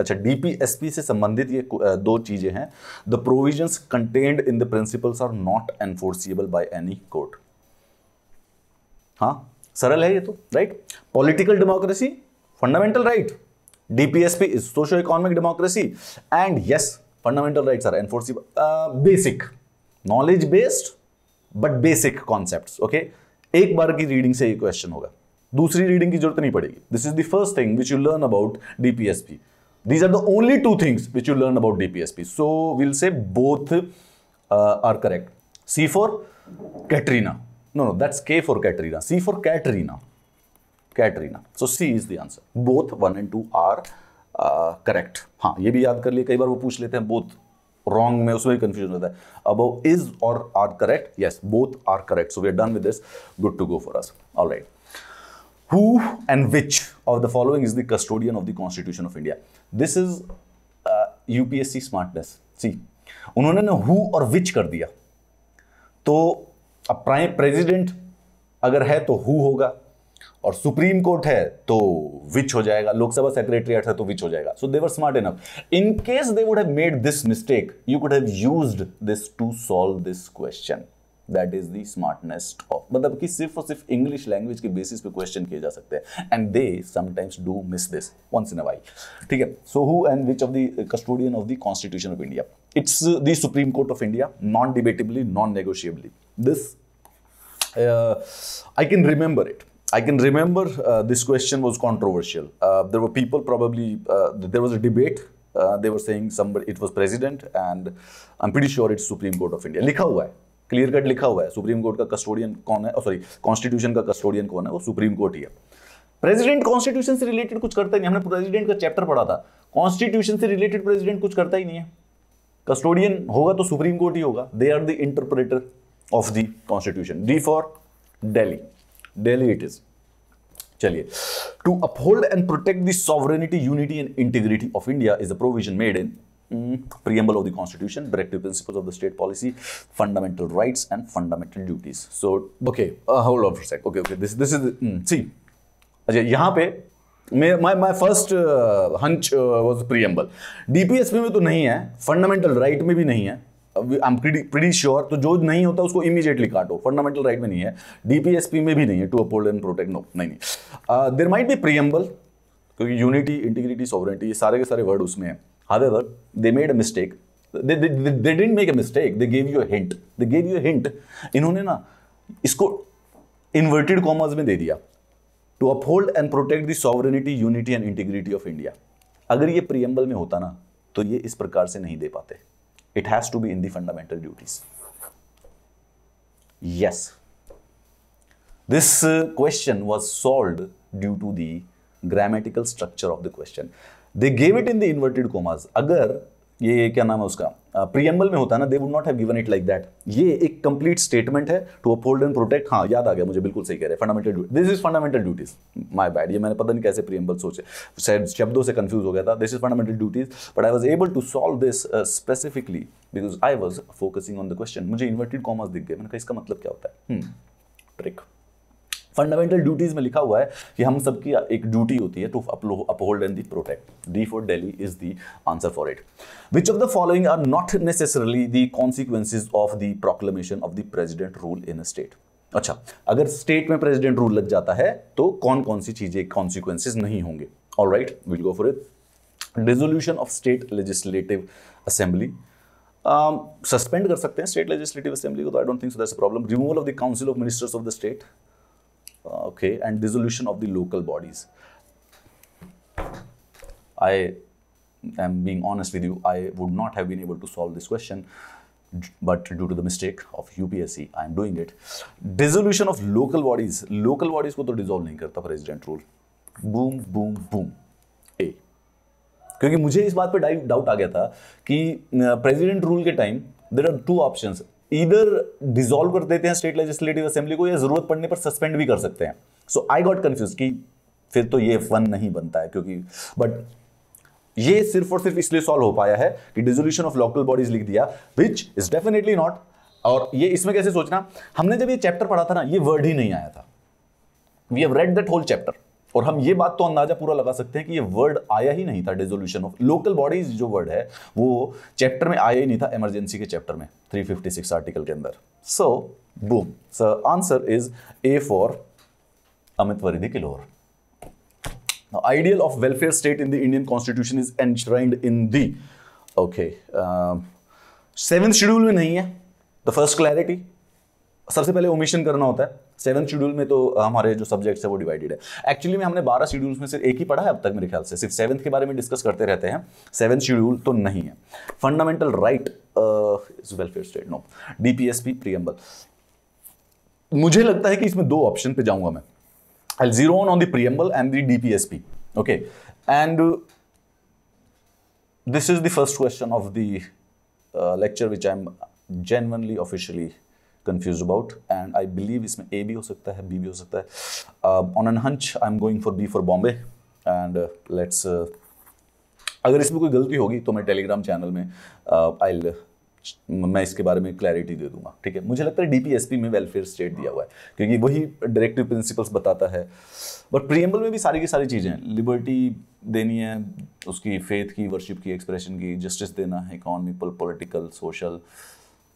अच्छा डीपीएसपी से संबंधित ये uh, दो चीजें हैं the provisions contained in the principles are not enforceable by any court हाँ सरल है ये तो right political democracy fundamental right DPSP is socio economic democracy and yes fundamental right are enforceable basic knowledge based but basic concept okay एक बार की reading से ये क्वेश्चन होगा दूसरी रीडिंग की जरूरत नहीं पड़ेगी this is the first thing which you learn about DPSP these are the only two things which you learn about DPSP so will say both are correct C for Katrina no no that's K for Katrina C for Katrina Katrina so C is the answer both one and two are correct हाँ ये भी याद कर लिए कई बार वो पूछ लेते हैं बोथ रॉन्ग में उसमें भी कंफ्यूजन होता है अब इज और are correct yes both are correct so we are done with this good to go for us all right who and which of the following is the custodian of the constitution of india this is uh, upsc smartness see उन्होंने ना who और विच कर दिया तो अब prime president अगर है तो हु होगा और सुप्रीम कोर्ट है तो विच हो जाएगा लोकसभा सेक्रेटरीट है तो विच हो जाएगा so they were smart enough in case they would have made this mistake you could have used this to solve this question that is the smartness of मतलब कि सिर्फ और सिर्फ इंग्लिश लैंग्वेज के बेसिस पे क्वेश्चन किए जा सकते हैं and they sometimes do miss this once in a while ठीक है so who and which of the custodian of the constitution of India it's the supreme court of India non debatably non negotiably this I can remember it I can remember uh, this question was controversial. Uh, there were people probably, uh, there was a debate. Uh, they were saying somebody, it was president and I'm pretty sure it's Supreme Court of India. लिखा हुआ है clear cut लिखा हुआ है supreme court का custodian कौन है sorry oh, constitution का कस्टोडियन कौन है वो सुप्रीम कोर्ट ही है प्रेसिडेंट कॉन्स्टिट्यूशन से रिलेटेड कुछ करता ही नहीं हमने प्रेसिडेंट का चैप्टर पढ़ा था कॉन्स्टिट्यूशन से रिलेटेड प्रेसिडेंट कुछ करता ही नहीं है कस्टोडियन होगा तो सुप्रीम कोर्ट ही होगा they are the interpreter of the constitution D for Delhi Delhi it is चलिए to uphold and protect the sovereignty unity and integrity of India is a provision made in preamble of the constitution directive principle of the state policy fundamental right and fundamental duties so okay okay अच्छा यहां पर my my first hunch was preamble DPSP में तो नहीं है fundamental right right में भी नहीं है प्रीटी श्योर तो जो नहीं होता उसको इमीजिएटली काटो फंडामेंटल राइट में नहीं है डीपीएसपी में भी नहीं है to uphold and protect no नहीं नहीं देर माइट बी प्रियम्बल क्योंकि यूनिटी इंटीग्रिटी सॉवरेंटी ये सारे के सारे वर्ड उसमें हैं however they made a mistake they didn't make a mistake they gave you an hint they gave you an hint इन्होंने ना इसको इन्वर्टेड कॉमर्स में दे दिया to uphold and protect the sovereignty unity and integrity of India अगर ये preamble में होता ना तो ये इस प्रकार से नहीं दे पाते It has to be in the fundamental duties. Yes. This uh, question was solved due to the grammatical structure of the question. They gave it in the inverted commas. Agar ये क्या नाम है उसका प्रियम्बल में होता है ना they would not have given it like that ये एक कंप्लीट स्टेटमेंट है टू अपहोल्ड एंड प्रोटेक्ट हाँ याद आ गया मुझे बिल्कुल सही कह रहे fundamental duty this is fundamental duties my bad ये मैंने पता नहीं कैसे प्रियम्बल सोचे शायद शब्दों से कंफ्यूज हो गया था this is fundamental duties but I was able to solve this specifically because I was focusing on the question मुझे इन्वर्टेड कॉमर्स दिख गए मैंने कहा इसका मतलब क्या होता है ट्रिक hmm, फंडामेंटल ड्यूटीज में लिखा हुआ है कि हम सबकी एक ड्यूटी होती है to uphold and the protect D for Delhi is the answer for it which of the following are not necessarily the consequences of the proclamation of the president rule in a state अच्छा अगर state में president rule लग जाता है तो कौन कौन सी चीजें कॉन्सिक्वेंसिस नहीं होंगे all right will go for it dissolution of state legislative assembly suspend कर सकते हैं स्टेट लेजिस्लेटिव असेंबली को तो I don't think so that's a problem removal of the council of ministers of the state okay, and dissolution of the local bodies. I am being honest with you, I would not have been able to solve this question, but due to the mistake of UPSC, I am doing it. Dissolution of local bodies. Local bodies ko to dissolve nahi karta president rule. Boom, boom, boom. A. क्योंकि मुझे इस बात पे doubt आ गया था कि president rule के time there are two options इधर डिजोल्व कर देते हैं स्टेट लेजिस्लेटिव असेंबली को या जरूरत पड़ने पर सस्पेंड भी कर सकते हैं सो आई गॉट कंफ्यूज कि फिर तो ये फन नहीं बनता है क्योंकि बट ये सिर्फ और सिर्फ इसलिए सॉल्व हो पाया है कि डिजोल्यूशन ऑफ लोकल बॉडीज लिख दिया विच इज डेफिनेटली नॉट और ये इसमें कैसे सोचना हमने जब ये चैप्टर पढ़ा था ना ये वर्ड ही नहीं आया था we have read that whole chapter और हम ये बात तो अंदाजा पूरा लगा सकते हैं कि ये वर्ड आया ही नहीं था डिजोल्यूशन ऑफ लोकल बॉडीज जो वर्ड है वो चैप्टर में आया ही नहीं था इमरजेंसी के चैप्टर में 356 आर्टिकल के अंदर so boom sir answer is A for Amit वरिधि किलोर ideal of welfare state in the Indian constitution is is in the okay seventh schedule में नहीं है द फर्स्ट क्लैरिटी सबसे पहले ओमिशन करना होता है सेवन शेड्यूल में तो हमारे जो सब्जेक्ट्स है वो डिवाइडेड है एक्चुअली में हमने बारह शेड्यूल्स में सिर्फ एक ही पढ़ा है अब तक मेरे ख्याल से सिर्फ सेवन्थ के बारे में डिस्कस करते रहते हैं सेवन शेड्यूल तो नहीं है fundamental right is welfare state no DPSP preamble मुझे लगता है कि इसमें दो ऑप्शन पे जाऊंगा मैं I zero on on the preamble and the DPSP okay and this is the first question of the lecture which I am genuinely officially confuse about and I believe इसमें ए भी हो सकता है B भी हो सकता है on an hunch I am going for B for Bombay and let's अगर इसमें कोई गलती होगी तो मैं टेलीग्राम चैनल में आई uh, मैं इसके बारे में क्लैरिटी दे दूंगा ठीक है मुझे लगता है डीपीएसपी में वेलफेयर स्टेट दिया हुआ है क्योंकि वही डायरेक्टिव प्रिंसिपल्स बताता है बट प्रियम्बल में भी सारी की सारी चीज़ें लिबर्टी देनी है उसकी फेथ की वर्शिप की एक्सप्रेशन की जस्टिस देना है इकॉनमिकल पॉलिटिकल सोशल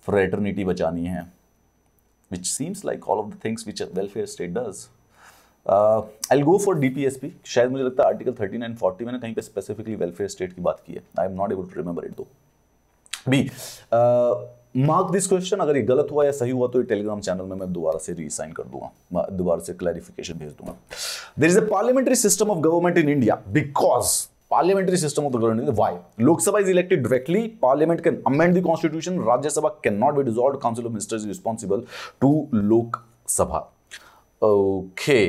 फ्रेटर्निटी बचानी है which seems like all of the things which a welfare state does. I go for D P S P शायद मुझे लगता है आर्टिकल थर्टी नाइन फोर्टी मैंने कहीं पर स्पेसिफिकली वेलफेयर स्टेट की बात की है I am not able to remember it though B mark this question अगर ये गलत हुआ या सही हुआ तो ये टेलीग्राम चैनल में मैं दोबारा से रीसाइन कर दूंगा दोबारा से क्लैरिफिकेशन भेज दूंगा there is a parliamentary system of government in India because parliamentary system of the government why Lok Sabha is elected directly parliament can amend the constitution Rajya Sabha can not be dissolve council of ministers responsible to Lok Sabha okay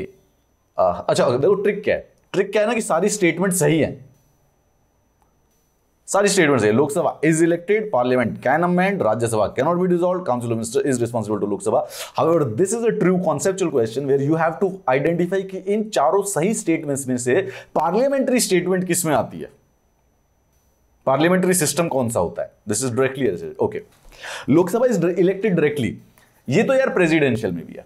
अच्छा देखो trick क्या है trick क्या है ना कि सारी statement सही है सारी स्टेटमेंट्स है Lok Sabha is elected parliament can amend Rajya Sabha not be dissolve council of minister is responsible to Lok Sabha however this is a true conceptual question where you have to identify कि इन चारों सही स्टेटमेंट्स में से पार्लियामेंट्री स्टेटमेंट किस में आती है पार्लियामेंट्री सिस्टम कौन सा होता है this is directly okay Lok Sabha is elected directly ये तो यार प्रेसिडेंशियल में भी है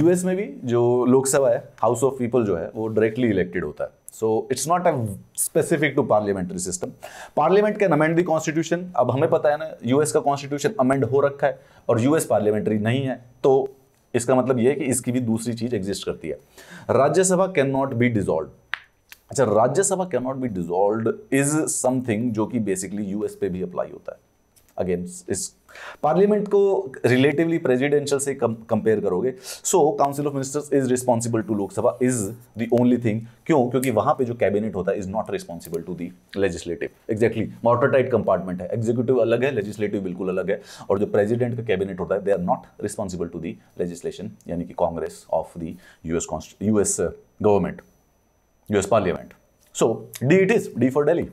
यूएस में भी जो लोकसभा है हाउस ऑफ पीपल जो है वो डायरेक्टली इलेक्टेड होता है so it's not a specific to parliamentary system parliament can amend the constitution अब हमें पता है ना यूएस का कॉन्स्टिट्यूशन अमेंड हो रखा है और यूएस पार्लियामेंट्री नहीं है तो इसका मतलब यह है कि इसकी भी दूसरी चीज एग्जिस्ट करती है Rajya Sabha can not be dissolve अच्छा Rajya Sabha can not be dissolve is something जो कि बेसिकली यूएस पे भी अप्लाई होता है अगेन इस पार्लियामेंट को रिलेटिवली प्रेजिडेंशियल से कंपेयर करोगे so council of ministers is responsible to Lok Sabha is the only thing क्यों क्योंकि वहां पे जो कैबिनेट होता है is not responsible to the legislative exactly watertight compartment है एग्जीक्यूटिव अलग है लेजिस्लेटिव बिल्कुल अलग है और जो प्रेजिडेंट का कैबिनेट होता है they are not responsible to the legislation यानी कि Congress of the US US government US parliament so D it is D for Delhi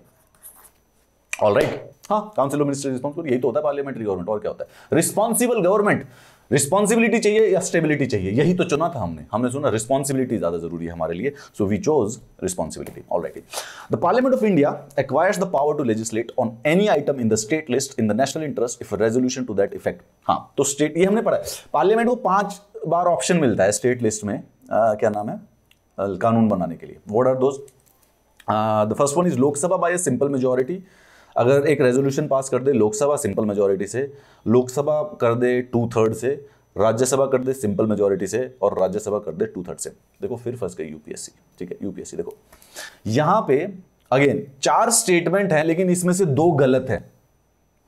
all right हाँ काउंसिल ऑफ मिनिस्टर रिस्पॉन्सिबल यही तो होता है पार्लियामेंट्री गवर्नमेंट और क्या होता है रिस्पॉन्सिबल गवर्नमेंट रिस्पॉन्सिबिलिटी चाहिए या स्टेबिलिटी चाहिए यही तो चुना था हमने हमने सुना रिस्पॉन्सिबिलिटी ज्यादा जरूरी है हमारे लिए so we chose responsibility all right the parliament of India acquires the power to legislate on any item in the state list in the national interest if resolution to that effect हाँ तो state ये हमने पढ़ा है parliament को पांच बार option मिलता है स्टेट लिस्ट में आ, क्या नाम है आ, कानून बनाने के लिए what are those the first one is Lok Sabha by simple majority अगर एक रेजोल्यूशन पास कर दे लोकसभा सिंपल मेजोरिटी से लोकसभा कर दे टू थर्ड से राज्यसभा कर दे सिंपल मेजोरिटी से और राज्यसभा कर दे टू थर्ड से देखो फिर फंस गई यूपीएससी ठीक है यूपीएससी देखो यहां पे अगेन चार स्टेटमेंट है लेकिन इसमें से दो गलत है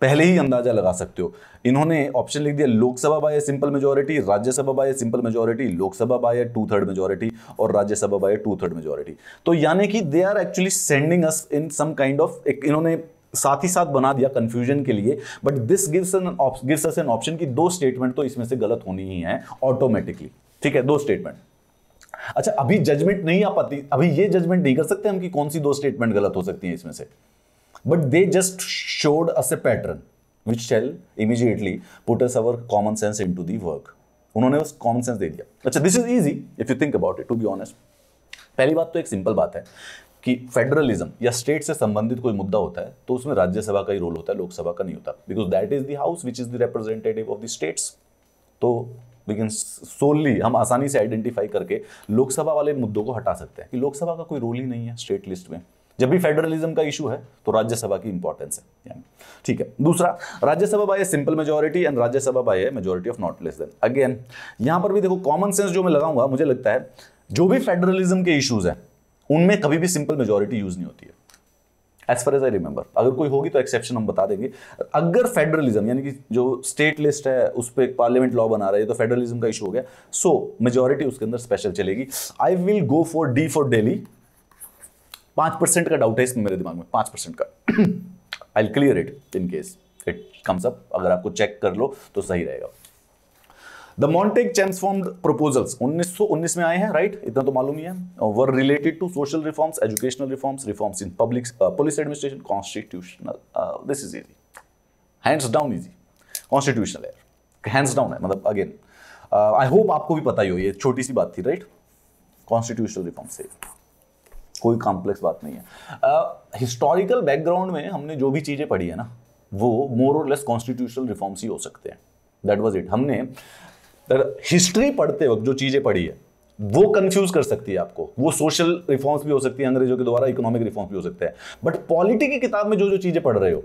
पहले ही अंदाजा लगा सकते हो इन्होंने ऑप्शन लिख दिया Lok Sabha by simple majority Rajya Sabha by simple majority Lok Sabha by two third majority और Rajya Sabha by two third majority तो यानी कि they are actually sending us in some kind of इन्होंने साथ ही साथ बना दिया कंफ्यूजन के लिए but this gives an gives us an option की दो स्टेटमेंट तो इसमें से गलत होनी ही है ऑटोमेटिकली ठीक है दो स्टेटमेंट अच्छा अभी जजमेंट नहीं आ पाती अभी ये जजमेंट नहीं कर सकते हम कि कौन सी दो स्टेटमेंट गलत हो सकती है इसमें से but they just showed us a pattern which shall immediately put us our common sense into the work उन्होंने उस कॉमन सेंस दे दिया अच्छा this is easy if you think about it to be honest पहली बात तो एक simple बात है कि फेडरलिज्म या स्टेट से संबंधित कोई मुद्दा होता है तो उसमें राज्यसभा का ही रोल होता है लोकसभा का नहीं होता because that is the house which is the representative of the states तो वी कैन सोनली हम आसानी से आइडेंटिफाई करके लोकसभा वाले मुद्दों को हटा सकते हैं कि लोकसभा का कोई रोल ही नहीं है स्टेट लिस्ट में जब भी फेडरलिज्म का इशू है तो राज्यसभा की इंपॉर्टेंस है ठीक है दूसरा Rajya Sabha by simple majority and Rajya Sabha by majority of not less than again यहां पर भी देखो कॉमन सेंस जो मैं लगाऊंगा मुझे लगता है जो भी फेडरलिज्म के इश्यूज हैं उनमें कभी भी सिंपल मेजोरिटी यूज नहीं होती है as far as I remember अगर कोई होगी तो एक्सेप्शन हम बता देंगे अगर फेडरलिज्म यानी कि जो स्टेट लिस्ट है उस पर एक पार्लियामेंट लॉ बना रहा है तो फेडरलिज्म का इशू हो गया सो so, मेजोरिटी उसके अंदर स्पेशल चलेगी I will go for D for Delhi पांच परसेंट का डाउट है इसमें मेरे दिमाग में पांच परसेंट का I clear it in case it comes up अगर आपको चेक कर लो तो सही रहेगा द मॉन्टेक चैम्सफॉर्म प्रपोजल्स उन्नीस में आए हैं राइट इतना तो मालूम ही है were related to social reforms educational reforms reforms in public police administration constitutional this is easy hands down easy constitutional है हैंड्स डाउन है मतलब अगेन आई होप आपको भी पता ही हो ये छोटी सी बात थी राइट कॉन्स्टिट्यूशनल रिफॉर्म से कोई कॉम्प्लेक्स बात नहीं है हिस्टोरिकल uh, बैकग्राउंड में हमने जो भी चीज़ें पढ़ी है ना वो मोर और लेस कॉन्स्टिट्यूशनल रिफॉर्म्स ही हो सकते हैं दैट वॉज इट हमने uh, हिस्ट्री पढ़ते वक्त जो चीज़ें पढ़ी है वो कंफ्यूज कर सकती है आपको वो सोशल रिफॉर्म्स भी हो सकती है अंग्रेजों के द्वारा इकोनॉमिक रिफॉर्म्स भी हो सकते हैं बट पॉलिटी की किताब में जो जो चीज़ें पढ़ रहे हो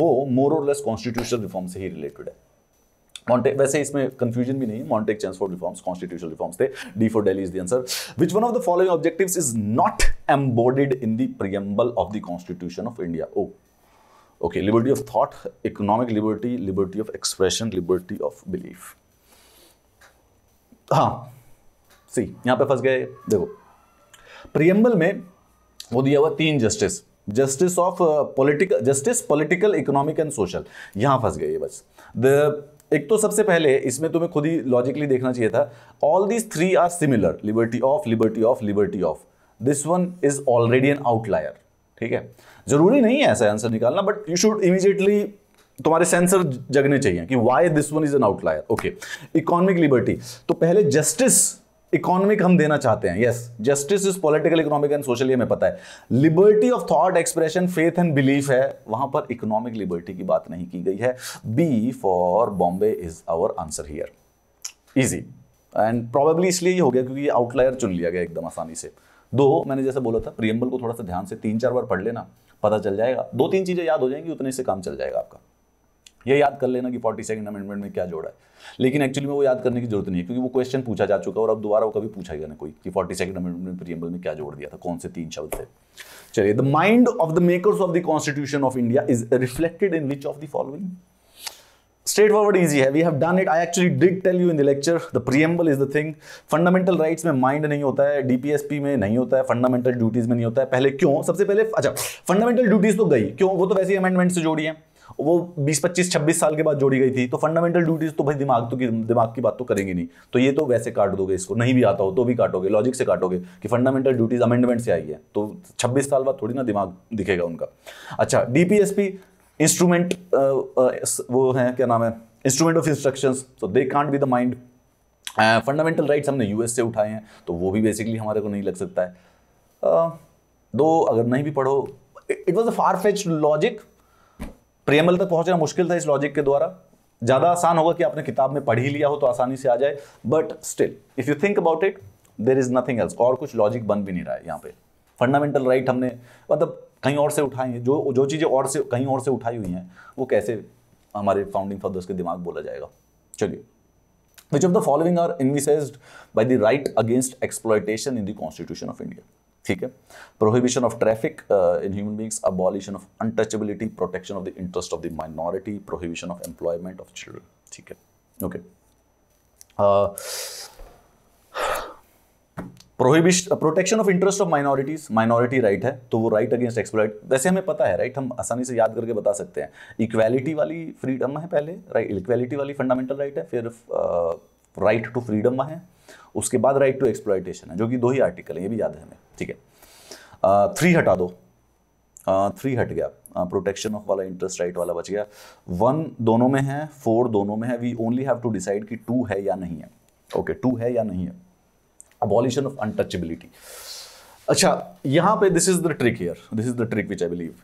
वो मोर और लेस कॉन्स्टिट्यूशनल रिफॉर्म से ही रिलेटेड है मॉन्टे वैसे इसमें कंफ्यूजन भी नहीं मॉन्टेक चेंस रिफॉर्म्स कॉन्स्टिट्यूशनल रिफॉर्म्स थे D for Delhi is the answer which one of the following objectives is not embodied in the preamble of the constitution of India O okay liberty of thought economic liberty liberty of expression liberty of belief हाँ see यहाँ पे फंस गए देखो preamble में वो दिया हुआ तीन justice justice of political justice political economic and social यहाँ फंस गए ये बस द एक तो सबसे पहले इसमें तुम्हें खुद ही लॉजिकली देखना चाहिए था all these three are similar liberty of liberty of liberty of this one is already an outlier ठीक है जरूरी नहीं है ऐसा आंसर निकालना बट यू शुड इमीजिएटली तुम्हारे सेंसर जगने चाहिए कि why this one is an outlier okay economic liberty तो पहले जस्टिस इकोनॉमिक हम देना चाहते हैं yes justice is political economic and social ये हमें पता है liberty of thought expression faith and belief है वहां पर इकोनॉमिक लिबर्टी की बात नहीं की गई है B for Bombay is our answer here easy and probably इसलिए ये हो गया क्योंकि ये आउटलायर चुन लिया गया एकदम आसानी से दो मैंने जैसे बोला था प्रियम्बल को थोड़ा सा ध्यान से तीन चार बार पढ़ लेना पता चल जाएगा दो तीन चीज़ें याद हो जाएंगी उतने से काम चल जाएगा आपका ये याद कर लेना कि फोर्टी सेकेंड अमेंडमेंट में क्या जोड़ा है लेकिन एक्चुअली में वो याद करने की जरूरत नहीं है क्योंकि वो क्वेश्चन पूछा जा चुका है और अब दोबारा वो कभी पूछा गया ना कोई कि फोर्टी सेकेंड अमेंडमेंट में प्रियम्बल में क्या जोड़ दिया था कौन से तीन शब्द थे चलिए the mind of the makers of the constitution of India is reflected in which of the following straightforward easy है we have done it I actually did tell you in the lecture the preamble is the thing fundamental rights में mind नहीं होता है DPSP में नहीं होता है fundamental duties में नहीं होता है पहले क्यों सबसे पहले अच्छा फंडामेंटल ड्यूटीज तो गई क्यों वो तो वैसे अमेंडमेंट से जोड़ी है वो 20 25 26 साल के बाद जोड़ी गई थी तो फंडामेंटल ड्यूटीज तो भाई दिमाग तो की दिमाग की बात तो करेंगे नहीं तो ये तो वैसे काट दोगे इसको नहीं भी आता हो तो भी काटोगे लॉजिक से काटोगे कि फंडामेंटल ड्यूटीज अमेंडमेंट से आई है तो छब्बीस साल बाद थोड़ी ना दिमाग दिखेगा उनका अच्छा डीपीएसपी इंस्ट्रूमेंट वो है क्या नाम है instrument of instruction so they can't be the mind fundamental right हमने यूएस से उठाए हैं तो वो भी बेसिकली हमारे को नहीं लग सकता है uh, दो अगर नहीं भी पढ़ो it was a far fetch logic preamble तक पहुंचना मुश्किल था इस लॉजिक के द्वारा ज़्यादा आसान होगा कि आपने किताब में पढ़ ही लिया हो तो आसानी से आ जाए but still if you think about it there is nothing else और कुछ लॉजिक बन भी नहीं रहा है यहाँ पे फंडामेंटल राइट right हमने मतलब कहीं और से उठाई हैं जो जो चीज़ें और से कहीं और से उठाई हुई हैं वो कैसे हमारे फाउंडिंग फादर्स के दिमाग बोला जाएगा चलिए which of the following are envisages by the right against exploitation in the constitution of India ठीक है prohibition of traffic in human beings abolition of untouchability protection of the interest of the minority prohibition of employment of children ठीक है okay prohibition protection of interest of minorities minority right है तो वो right against exploit वैसे हमें पता है right right? हम आसानी से याद करके बता सकते हैं इक्वालिटी वाली फ्रीडम है पहले राइट right? इक्वालिटी वाली फंडामेंटल राइट right है फिर राइट टू फ्रीडम है उसके बाद राइट टू एक्सप्लाइटेशन है जो कि दो ही आर्टिकल है ये भी याद है हमें ठीक है थ्री हटा दो थ्री हट गया प्रोटेक्शन ऑफ वाला इंटरेस्ट राइट वाला बच गया वन दोनों में है फोर दोनों में है we only have to decide कि टू है या नहीं है ओके okay, टू है या नहीं है अबॉलिशन ऑफ अनटचेबिलिटी अच्छा यहां पे this is the trick here this is the trick which I believe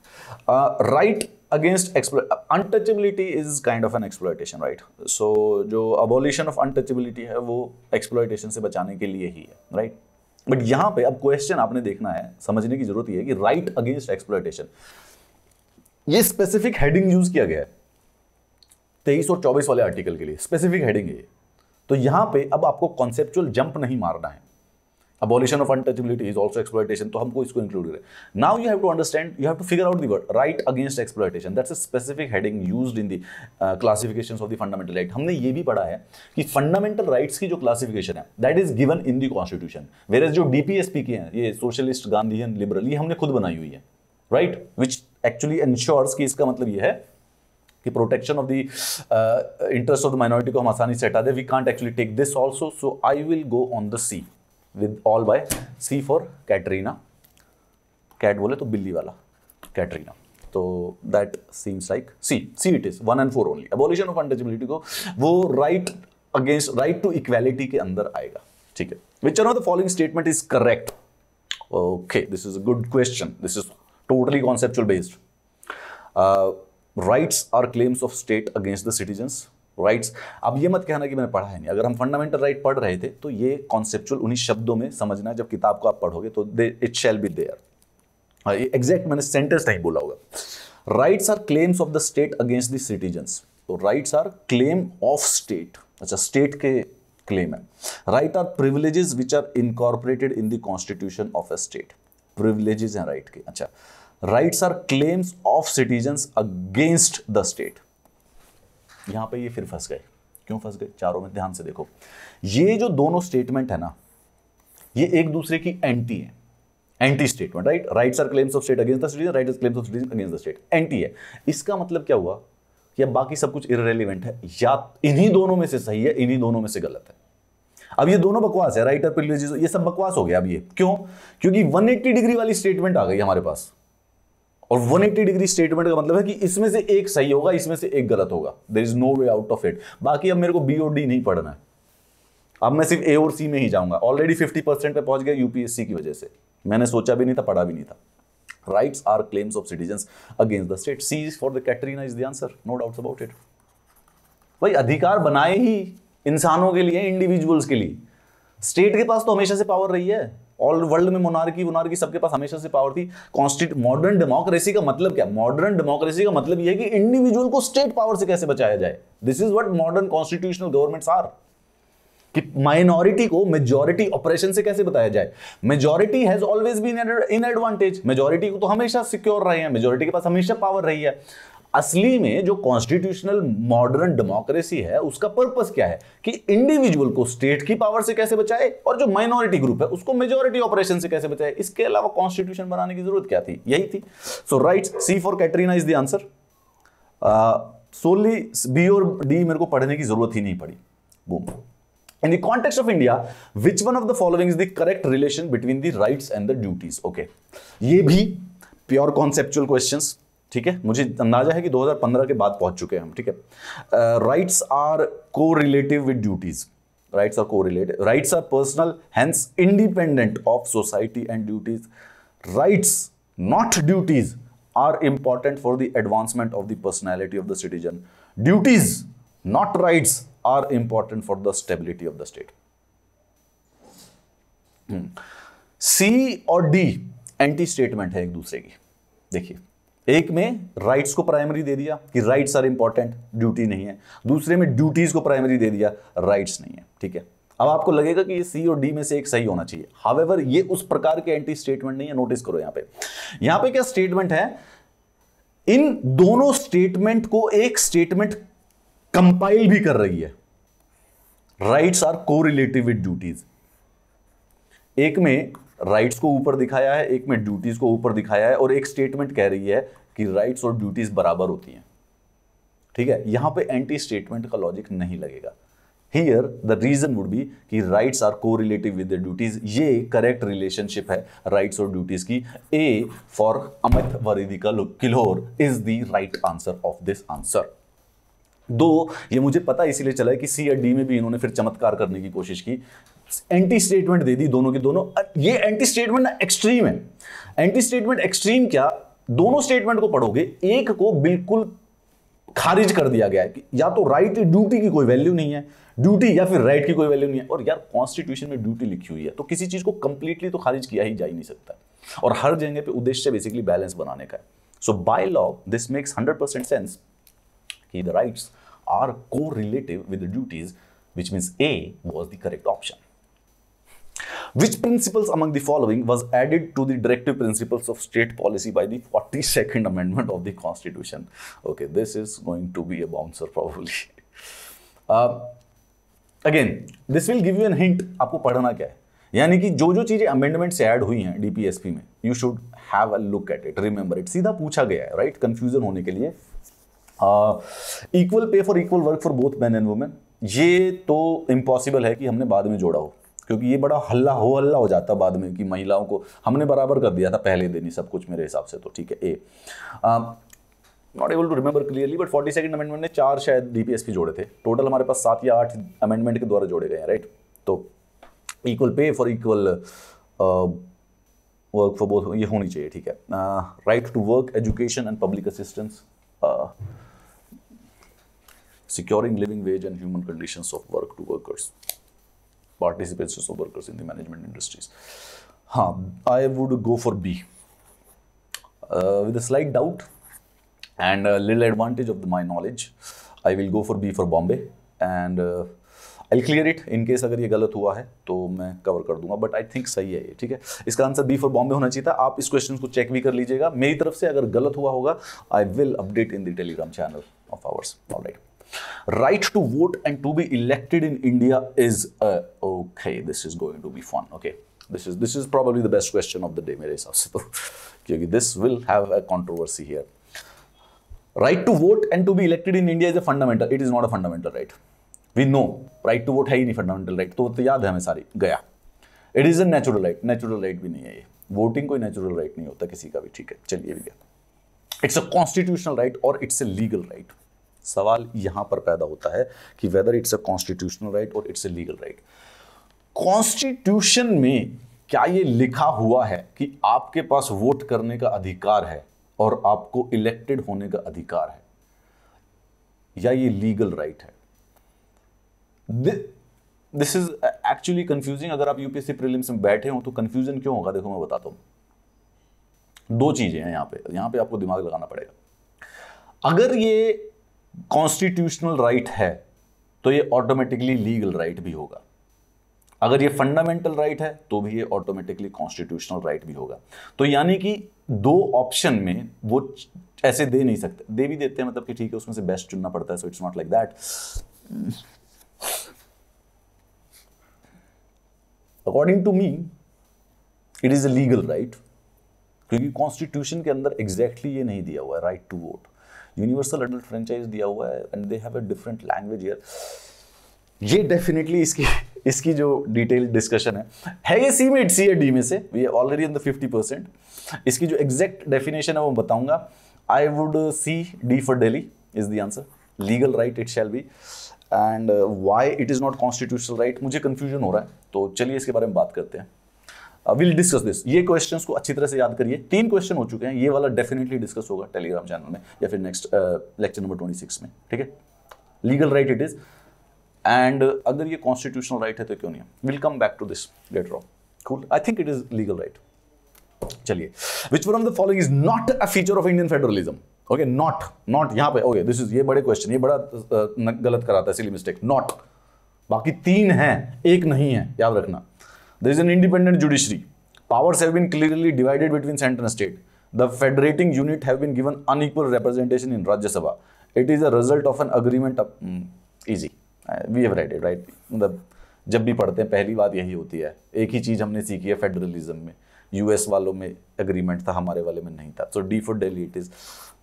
right against untouchability is kind of an exploitation right so जो अबोलिशन ऑफ अनटचेबिलिटी है वो एक्सप्लोइटेशन से बचाने के लिए ही है right बट यहां पे अब क्वेश्चन आपने देखना है समझने की जरूरत यह है कि राइट अगेंस्ट एक्सप्लोइटेशन ये स्पेसिफिक हेडिंग यूज किया गया है तेईस और चौबीस वाले आर्टिकल के लिए स्पेसिफिक हेडिंग है तो यहां पे अब आपको कॉन्सेप्चुअल जंप नहीं मारना है abolition of untouchability is also exploitation तो हमको इसको इंक्लूड करें now you have to understand you have to figure out the word right against exploitation that's a specific heading use in the classification of the fundamental right हमने ये भी पढ़ा है कि फंडामेंटल राइट्स की जो क्लासिफिकेशन है that is given in the constitution where as जो डी पी एस पी के हैं ये सोशलिस्ट गांधीन लिबरल ये हमने खुद बनाई हुई है राइट विच एक्चुअली इंश्योर्स कि इसका मतलब ये है कि protection of the interest of the minority को हम आसानी से हटा दे we can't actually take this also so I will go on the C with all by C for Katrina cat बोले तो बिल्ली वाला कैटरीना तो that seems like C C it is one and four only abolition of untouchability को वो right against right to equality के अंदर आएगा ठीक है which are of the following statement is correct okay this is a good question this is totally conceptual based rights are claims of state against the citizens rights अब ये मत कहना कि मैंने पढ़ा है नहीं अगर हम फंडामेंटल राइट right पढ़ रहे थे तो ये कॉन्सेप्चुअल उन्हीं शब्दों में समझना जब किताब को आप पढ़ोगे तो they it shall be there exact मैंने सेंटेंस नहीं बोला होगा rights are claims of the state against citizen तो rights are claim of state अच्छा स्टेट के क्लेम है right are privileges which are incorporated in the constitution of a state privileges हैं right के अच्छा rights are claims of citizen against the state यहाँ पे ये फिर फंस गए क्यों फंस गए चारों में ध्यान से देखो ये जो दोनों स्टेटमेंट है ना ये एक दूसरे की एंटी है anti statement right right are claims of state against the citizen right claims of citizen against the state anti है इसका मतलब क्या हुआ कि अब बाकी सब कुछ इरेलीवेंट है या इन्हीं दोनों में से सही है इन्हीं दोनों में से गलत है अब ये दोनों बकवास है राइटर प्रिविलेजेस ये सब बकवास हो गया अब ये क्यों क्योंकि 180 डिग्री वाली स्टेटमेंट आ गई हमारे पास और 180 डिग्री स्टेटमेंट का मतलब है कि इसमें से एक सही होगा इसमें से एक गलत होगा there is no way out of it बाकी अब मेरे को बी और डी नहीं पढ़ना है अब मैं सिर्फ ए और सी में ही जाऊंगा ऑलरेडी 50 परसेंट पर पहुंच गया यूपीएससी की वजह से मैंने सोचा भी नहीं था पढ़ा भी नहीं था are claims of citizen against the state C is for the Katrina is the answer no doubt about it भाई अधिकार बनाए ही इंसानों के लिए इंडिविजुअल्स के लिए स्टेट के पास तो हमेशा से पावर रही है ऑल वर्ल्ड में मोनार्की वोनार्की सबके पास हमेशा से पावर थी कॉन्स्टिट्यूट मॉडर्न डेमोक्रेसी का मतलब क्या मॉडर्न डेमोक्रेसी का मतलब यह है कि इंडिविजुअल को स्टेट पावर से कैसे बचाया जाए this is what modern constitutional governments are कि माइनॉरिटी को मेजोरिटी ऑपरेशन से कैसे बताया जाए majority has always been in advantage majority को तो हमेशा सिक्योर रहे हैं मेजोरिटी के पास हमेशा पावर रही है असली में जो कॉन्स्टिट्यूशनल मॉडर्न डेमोक्रेसी है उसका पर्पस क्या है कि इंडिविजुअल को स्टेट की पावर से कैसे बचाए और जो माइनॉरिटी ग्रुप है उसको मेजोरिटी ऑपरेशन से कैसे बचाए इसके अलावा कॉन्स्टिट्यूशन बनाने की जरूरत क्या थी यही थी so right C for Katrina is the answer solely B और डी मेरे को पढ़ने की जरूरत ही नहीं पड़ी boom In the context of India, which one of the following is the correct relation between the rights and the duties? Okay, ये भी प्योर कॉन्सेप्चुअल क्वेश्चंस ठीक है मुझे अंदाजा है कि 2015 के बाद पहुंच चुके हैं हम ठीक है rights are correlative with duties rights are correlative rights are personal hence independent of society and duties rights not duties are important for the advancement of the personality of the citizen duties not rights are important for the stability of the state C और D anti statement है एक दूसरे की देखिए एक में rights को primary दे दिया कि राइट्स आर इंपॉर्टेंट ड्यूटी नहीं है दूसरे में ड्यूटीज को प्राइमरी दे दिया राइट्स नहीं है ठीक है अब आपको लगेगा कि ये सी और डी में से एक सही होना चाहिए हावेवर ये उस प्रकार के एंटी स्टेटमेंट नहीं है नोटिस करो यहां पे यहां पे क्या स्टेटमेंट है इन दोनों स्टेटमेंट को एक स्टेटमेंट कंपाइल भी कर रही है rights are correlative with duties एक में राइट्स को ऊपर दिखाया है एक में ड्यूटीज़ को ऊपर दिखाया है और एक स्टेटमेंट कह रही है कि राइट्स और ड्यूटीज़ बराबर होती हैं ठीक है यहां पे एंटी स्टेटमेंट का लॉजिक नहीं लगेगा here the reason would be कि rights are correlative with the duties ये करेक्ट रिलेशनशिप है राइट्स और ड्यूटीज की ए फॉर अमित वरिदिकल किलोर is the right answer of this answer दो ये मुझे पता इसीलिए चला है कि सी या डी में भी इन्होंने फिर चमत्कार करने की कोशिश की एंटी स्टेटमेंट दे दी दोनों के दोनों ये एंटी स्टेटमेंट ना एक्सट्रीम है एंटी स्टेटमेंट एक्सट्रीम क्या दोनों स्टेटमेंट को पढ़ोगे एक को बिल्कुल खारिज कर दिया गया है कि या तो राइट ड्यूटी की कोई वैल्यू नहीं है ड्यूटी या फिर राइट की कोई वैल्यू नहीं है और यार कॉन्स्टिट्यूशन में ड्यूटी लिखी हुई है तो किसी चीज को कंप्लीटली तो खारिज किया ही जा ही नहीं सकता और हर जगह पे उद्देश्य बेसिकली बैलेंस बनाने का है so by law this makes hundred percent sense कि द राइट्स आर को with the which which A was the correct option Which principles among the following was added to the directive principles of state policy by the 42nd Amendment of the Constitution? Okay, this is going to be a bouncer probably. Uh, again, this will give you an hint आपको पढ़ना क्या है यानी कि जो जो चीज़ें amendment से ऐड हुई हैं डीपीएसपी में you should have a look at it remember it सीधा पूछा गया है राइट right? कंफ्यूजन होने के लिए equal pay for equal work for both man and women ये तो इम्पॉसिबल है कि हमने बाद में जोड़ा हो क्योंकि ये बड़ा हल्ला हो हल्ला हो जाता बाद में कि महिलाओं को हमने बराबर कर दिया था पहले दिन ही सब कुछ मेरे हिसाब से तो ठीक है a not able to remember clearly but forty second amendment ने चार शायद डीपीएसपी जोड़े थे टोटल हमारे पास सात या आठ अमेंडमेंट के द्वारा जोड़े गए हैं राइट तो equal pay for equal work for both ये होनी चाहिए ठीक है right to work education and public assistance securing living wage and human condition of work to workers participants of workers in the management industries. Huh, I would go for B uh, with a slight doubt and a little advantage of the, my knowledge. I will go for B for Bombay and uh, I'll clear it in case अगर ये गलत हुआ है तो मैं cover कर दूंगा but I think सही है ये ठीक है इसका आंसर B for Bombay होना चाहिए था आप इस क्वेश्चन को चेक भी कर लीजिएगा मेरी तरफ से अगर गलत हुआ होगा I will update in the Telegram channel of ours. All right. right to vote and to be elected in India is uh, okay. This is going to be fun. Okay, this is this is probably the best question of the day. मेरे हिसाब से this will have a controversy here. Right to vote and to be elected in India is a fundamental. It is not a fundamental right. We know right to vote है ही नहीं fundamental right. तो याद है हमें सारी गया. It is a natural right. Natural right भी नहीं है ये. Voting कोई natural right नहीं होता किसी का भी ठीक है. चलिए भी It's a constitutional right or it's a legal right. सवाल यहां पर पैदा होता है कि whether it's a constitutional right और it's a legal right constitution में क्या ये लिखा हुआ है कि आपके पास वोट करने का अधिकार है और आपको इलेक्टेड होने का अधिकार है या ये लीगल राइट है दिस इज एक्चुअली कंफ्यूजिंग अगर आप यूपीएससी प्रीलिम्स में बैठे हो तो कंफ्यूजन क्यों होगा देखो मैं बताता हूं दो चीजें हैं यहां पे यहां पे आपको दिमाग लगाना पड़ेगा अगर ये कॉन्स्टिट्यूशनल राइट है तो ये ऑटोमेटिकली लीगल राइट भी होगा अगर ये फंडामेंटल राइट है तो भी ये ऑटोमेटिकली कॉन्स्टिट्यूशनल राइट भी होगा तो यानी कि दो ऑप्शन में वो ऐसे दे नहीं सकते दे भी देते हैं मतलब कि ठीक है उसमें से बेस्ट चुनना पड़ता है so it's not like that according to me it is a legal right क्योंकि कॉन्स्टिट्यूशन के अंदर एग्जैक्टली exactly ये नहीं दिया हुआ है right to vote universal adult franchise दिया हुआ है and they have a different language year ये डेफिनेटली इसकी इसकी जो डिटेल डिस्कशन है है ये सी में सी है डी में से we already in the fifty percent इसकी जो एग्जैक्ट डेफिनेशन है वो बताऊंगा I would see D for Delhi is the answer legal right it shall be and why it is not constitutional right मुझे कन्फ्यूजन हो रहा है तो चलिए इसके बारे में बात करते हैं विल डिस्कस दिस ये क्वेश्चंस को अच्छी तरह से याद करिए तीन क्वेश्चन हो चुके हैं ये वाला डेफिनेटली डिस्कस होगा टेलीग्राम चैनल में या फिर next lecture number twenty six में ठीक है legal right it is and अगर ये कॉन्स्टिट्यूशनल राइट right है तो क्यों नहीं will come back to this later on cool I think it is legal right चलिए which one of the following is not a feature of Indian federalism okay not not यहां पे okay this is ये बड़े question ये बड़ा uh, गलत कराता है सिली मिस्टेक नॉट बाकी तीन हैं एक नहीं है याद रखना There is an independent judiciary. Powers have been clearly divided between center and state. The federating unit have been given unequal representation in Rajya Sabha. It is a result of an agreement of, mm, easy. uh, we have read it right the जब भी पढ़ते हैं पहली बात यही होती है एक ही चीज़ हमने सीखी है फेडरलिज्म में यूएस वालों में एग्रीमेंट था हमारे वाले में नहीं था so D for Delhi it is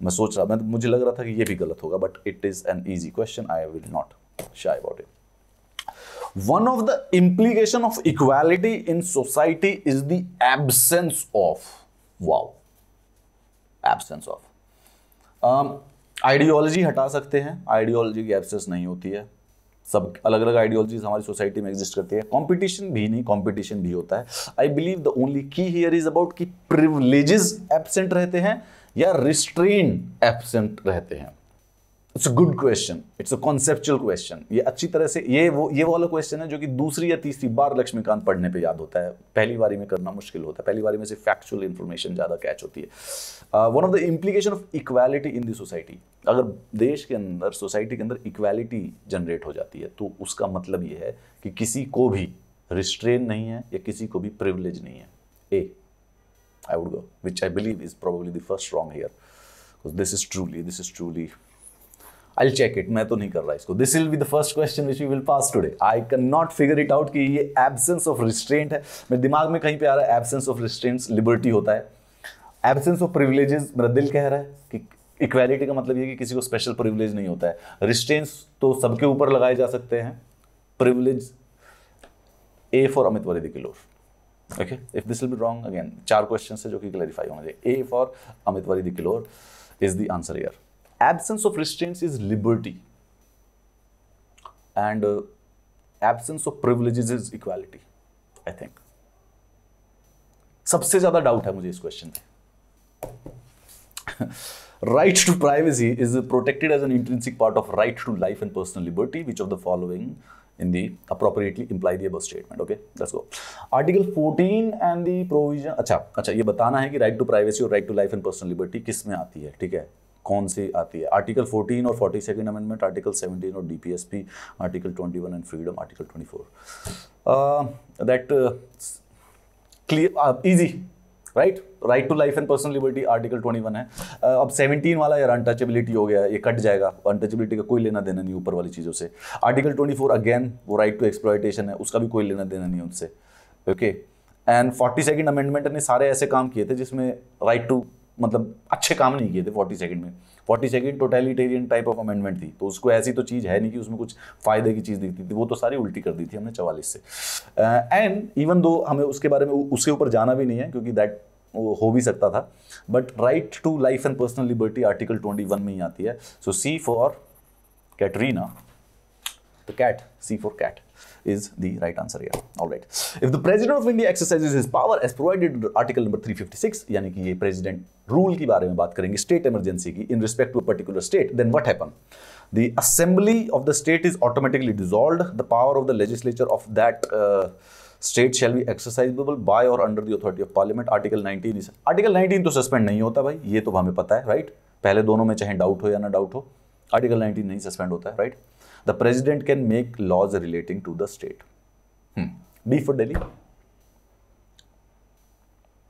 मैं सोच रहा मैं मुझे लग रहा था कि ये भी गलत होगा but it is an easy question I will not shy about it one of the implication of equality in society is the absence of wow absence of ideology हटा सकते हैं आइडियोलॉजी की एबसेंस नहीं होती है सब अलग अलग आइडियोलॉजीज हमारी सोसाइटी में एग्जिस्ट करती है कंपटीशन भी नहीं कंपटीशन भी होता है I believe the only key here is about कि प्रिवलेजेस एबसेंट रहते हैं या रिस्ट्रेन एबसेंट रहते हैं it's a good question it's a conceptual question ये अच्छी तरह से ये वो ये वाला क्वेश्चन है जो कि दूसरी या तीसरी बार लक्ष्मीकांत पढ़ने पे याद होता है पहली बारी में करना मुश्किल होता है पहली बारी में से फैक्चुअल इन्फॉर्मेशन ज़्यादा कैच होती है one of the implication of equality in the society अगर देश के अंदर सोसाइटी के अंदर इक्वालिटी जनरेट हो जाती है तो उसका मतलब ये है कि किसी को भी रिस्ट्रेन नहीं है या किसी को भी प्रिवलेज नहीं है A I would go which I believe is probably the first wrong here this is truly this is truly I check it मैं तो नहीं कर रहा इसको this will be the first question which you will pass today I can not figure it out कि ये absence of restraint है मेरे दिमाग में कहीं पे आ रहा है एब्सेंस ऑफ रिस्ट्रेंट्स लिबर्टी होता है एब्सेंस ऑफ प्रिविलेजेस मेरा दिल कह रहा है कि इक्वालिटी का मतलब ये कि किसी को स्पेशल प्रिविलेज नहीं होता है रिस्ट्रेंट्स तो सबके ऊपर लगाए जा सकते हैं प्रिविलेज ए फॉर अमित वरिद किलोर okay if this will be wrong again चार क्वेश्चन है जो कि क्लैरिफाई होना चाहिए ए फॉर अमित वरिद किलोर is the answer here absence of restraints is liberty and uh, absence of privileges is equality I think सबसे ज्यादा डाउट है मुझे इस क्वेश्चन में right to privacy is protected as an intrinsic part of right to life and personal liberty which of the following in the appropriately imply the above statement okay let's go article 14 and the provision अच्छा अच्छा ये बताना है कि right to privacy और right to life and personal liberty किस में आती है ठीक है कौन सी आती है आर्टिकल 14 और फोर्टी सेकेंड अमेंडमेंट आर्टिकल 17 और DPSP article 21 and freedom article 24 that clear easy right right to life and personal liberty article 21 है uh, अब 17 वाला यार अनटचेबिलिटी हो गया ये कट जाएगा अनटचेबिलिटी का कोई लेना देना नहीं ऊपर वाली चीज़ों से आर्टिकल 24 अगेन वो राइट टू एक्सप्लाइटेशन है उसका भी कोई लेना देना नहीं उनसे okay and forty second amendment ने सारे ऐसे काम किए थे जिसमें राइट टू मतलब अच्छे काम नहीं किए थे फोर्टी सेकेंड में forty second totalitarian type of amendment थी तो उसको ऐसी तो चीज़ है नहीं कि उसमें कुछ फायदे की चीज़ दिखती थी वो तो सारी उल्टी कर दी थी हमने चवालीस से एंड इवन दो हमें उसके बारे में उसके ऊपर जाना भी नहीं है क्योंकि दैट वो हो भी सकता था but right to life and personal liberty article twenty one में ही आती है so C for Katrina the cat C for cat is the right answer here. All right. If the president of India exercises his power as provided in article number 356, यानी कि ये president rule की बारे में बात करेंगे state emergency की in respect to a particular state, then what happen? The assembly of the state is automatically dissolved. The power of the legislature of that uh, state shall be exercisable by और under the authority of parliament article 19 is article 19 तो suspend नहीं होता भाई ये तो हमें पता है राइट right? पहले दोनों में चाहे डाउट हो या ना डाउट हो आर्टिकल 19 नहीं सस्पेंड होता है right right? The president can make laws relating to the state Hmm. For Delhi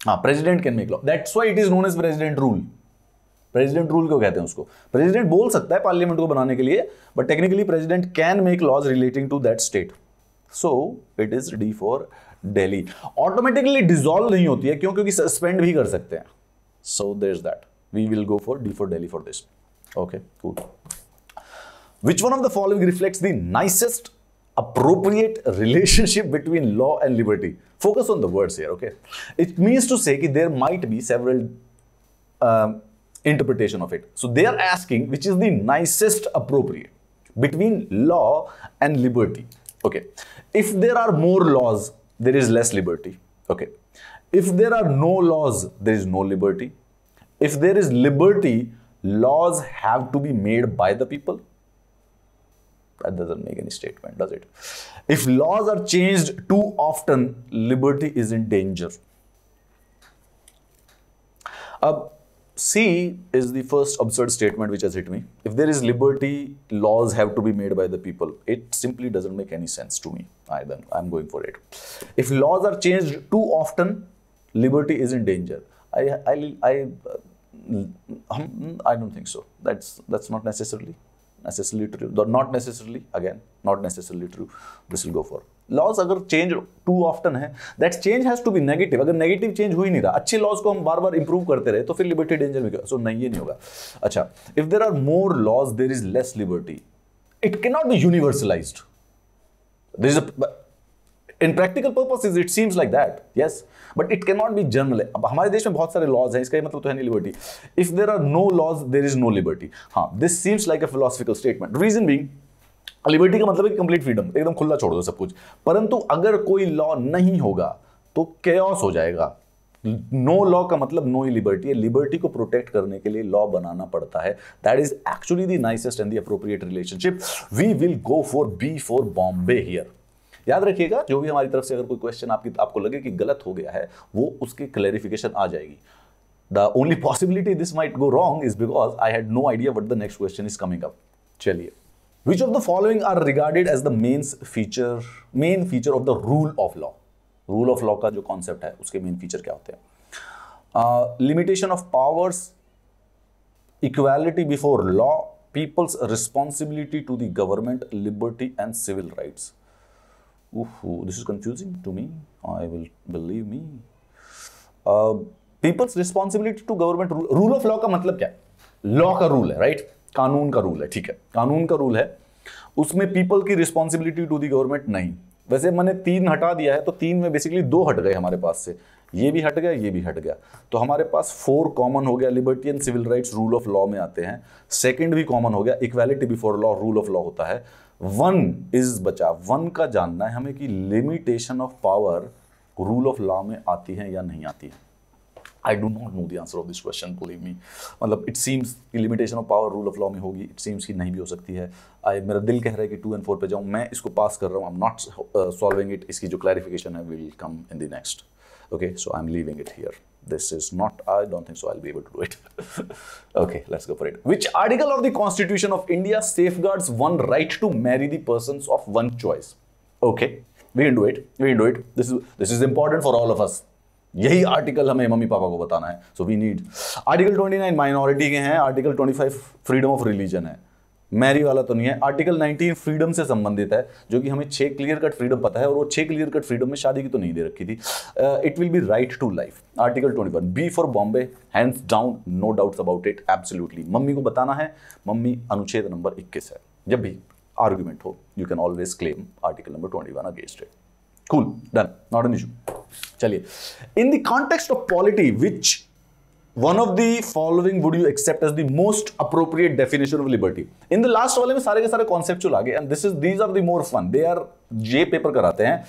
हाँ president can make law that's why it is known as president rule president rule क्यों कहते हैं उसको प्रेजिडेंट बोल सकता है पार्लियामेंट को बनाने के लिए but technically president can make laws relating to that state so it is D for Delhi automatically dissolve नहीं होती है क्यों क्योंकि सस्पेंड भी कर सकते हैं so there is that we will go for D for Delhi for this okay cool Which one of the following reflects the nicest appropriate relationship between law and liberty? Focus on the words here, okay? It means to say that there might be several um, interpretation of it. So they are asking which is the nicest appropriate between law and liberty. Okay. If there are more laws, there is less liberty. Okay. If there are no laws, there is no liberty. If there is liberty, laws have to be made by the people that doesn't make any statement, does it? If laws are changed too often, liberty is in danger. Uh, C is the first absurd statement which has hit me. If there is liberty, laws have to be made by the people. It simply doesn't make any sense to me. I then I'm going for it. If laws are changed too often, liberty is in danger. I I I, uh, mm, mm, I don't think so. That's that's not necessarily necessarily true though not necessarily again not necessarily true this will go for laws अगर change too often है that change has to be negative अगर negative change हुई नहीं रहा अच्छे laws को हम बार बार improve करते रहे तो फिर लिबर्टी डेंजर में सो नहीं ये नहीं होगा अच्छा if there are more laws there is less liberty it cannot be universalized there is in practical purposes it seems like that yes but it can not be general अब हमारे देश में बहुत सारे लॉज हैं इसका मतलब तो है नहीं liberty if there are no laws there is no liberty हाँ this seems like a philosophical statement reason being liberty का मतलब है कंप्लीट फ्रीडम एकदम खुला छोड़ दो सब कुछ परंतु अगर कोई लॉ नहीं होगा तो कैस हो जाएगा नो no लॉ का मतलब नो ही लिबर्टी है लिबर्टी को प्रोटेक्ट करने के लिए लॉ बनाना पड़ता है that is actually the nicest and the appropriate relationship we will go for B for Bombay here याद रखिएगा जो भी हमारी तरफ से अगर कोई क्वेश्चन आपकी आपको लगे कि गलत हो गया है वो उसकी क्लैरिफिकेशन आ जाएगी the only possibility this might go wrong is because I had no idea what the next question is coming up चलिए which of the following are regarded as the mens feature main feature of the rule of law rule of law का जो concept है उसके main feature क्या होते हैं limitation of powers equality before law people's responsibility to the government liberty and civil rights Ooh, this is confusing to me. I will believe me. Uh, people's responsibility to government rule, rule of law का मतलब क्या Law का rule है right? कानून का rule है ठीक है कानून का rule है उसमें people की responsibility to the government नहीं वैसे मैंने तीन हटा दिया है तो तीन में basically दो हट गए हमारे पास से ये भी हट गया ये भी हट गया तो हमारे पास फोर कॉमन हो गया liberty and civil rights rule of law में आते हैं सेकंड भी कॉमन हो गया equality before law rule of law होता है वन इज बचा वन का जानना है हमें कि limitation of power rule of law में आती है या नहीं आती है I don't not know the answer of this question believe me मतलब इट सीम्स कि limitation of power rule of law में होगी इट सीम्स कि नहीं भी हो सकती है आई मेरा दिल कह रहा है कि टू एंड फोर पे जाऊँ मैं इसको पास कर रहा हूँ I am not solving it इसकी जो क्लैरिफिकेशन है will come in the next okay so I am leaving it here this is not, I don't think so, I'll be able to do it. okay, let's go for it. Which article of the Constitution of India safeguards one right to marry the persons of one choice? Okay, we can do it, we can do it. This is, this is important for all of us. यही article हमें mummy papa को बताना है so we need article 29 minority के हैं article 25 freedom of religion है marry वाला तो नहीं है आर्टिकल 19 फ्रीडम से संबंधित है जो कि हमें छः क्लियर कट फ्रीडम पता है और वो छः क्लियर कट फ्रीडम में शादी की तो नहीं दे रखी थी it will be right to life article 21 one B for Bombay hands down no doubts about it absolutely mummy को बताना है मम्मी अनुच्छेद नंबर इक्कीस है जब भी आर्ग्यूमेंट हो you can always claim article number twenty one against it cool done not an issue चलिए in the context of polity which one of the following would you accept as the most appropriate definition of liberty in the last वाले में सारे के सारे conceptual आ गए and this is these are the more fun they are जे paper कराते हैं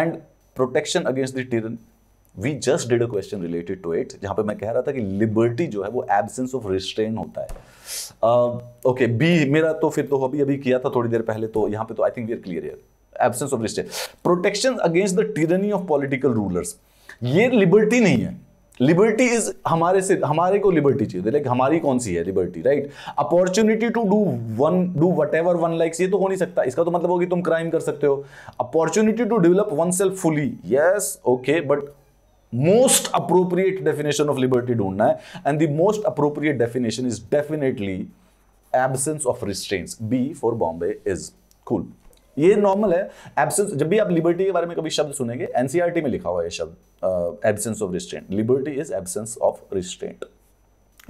एंड protection against the टिरन we just did a question related to it जहां पे मैं कह रहा था कि लिबर्टी जो है वो एबसेंस ऑफ रिस्ट्रेन होता है ओके uh, okay, बी मेरा तो फिर तो अभी अभी किया था थोड़ी देर पहले तो यहां पे तो I think we are clear है absence of restraint protection against the tyranny of political rulers ये लिबर्टी नहीं है लिबर्टी इज हमारे से हमारे को लिबर्टी चाहिए लाइक हमारी कौन सी है liberty right opportunity to do one do whatever one likes ये तो हो नहीं सकता इसका तो मतलब होगी तुम क्राइम कर सकते हो opportunity to develop oneself fully yes okay but most appropriate definition of liberty ढूंढना है and the most appropriate definition is definitely absence of restraints B for Bombay is cool ये नॉर्मल है एब्सेंस जब भी आप लिबर्टी के बारे में कभी शब्द सुनेंगे एनसीआरटी e में लिखा हुआ है शब्द absence of restraint liberty is absence of restraint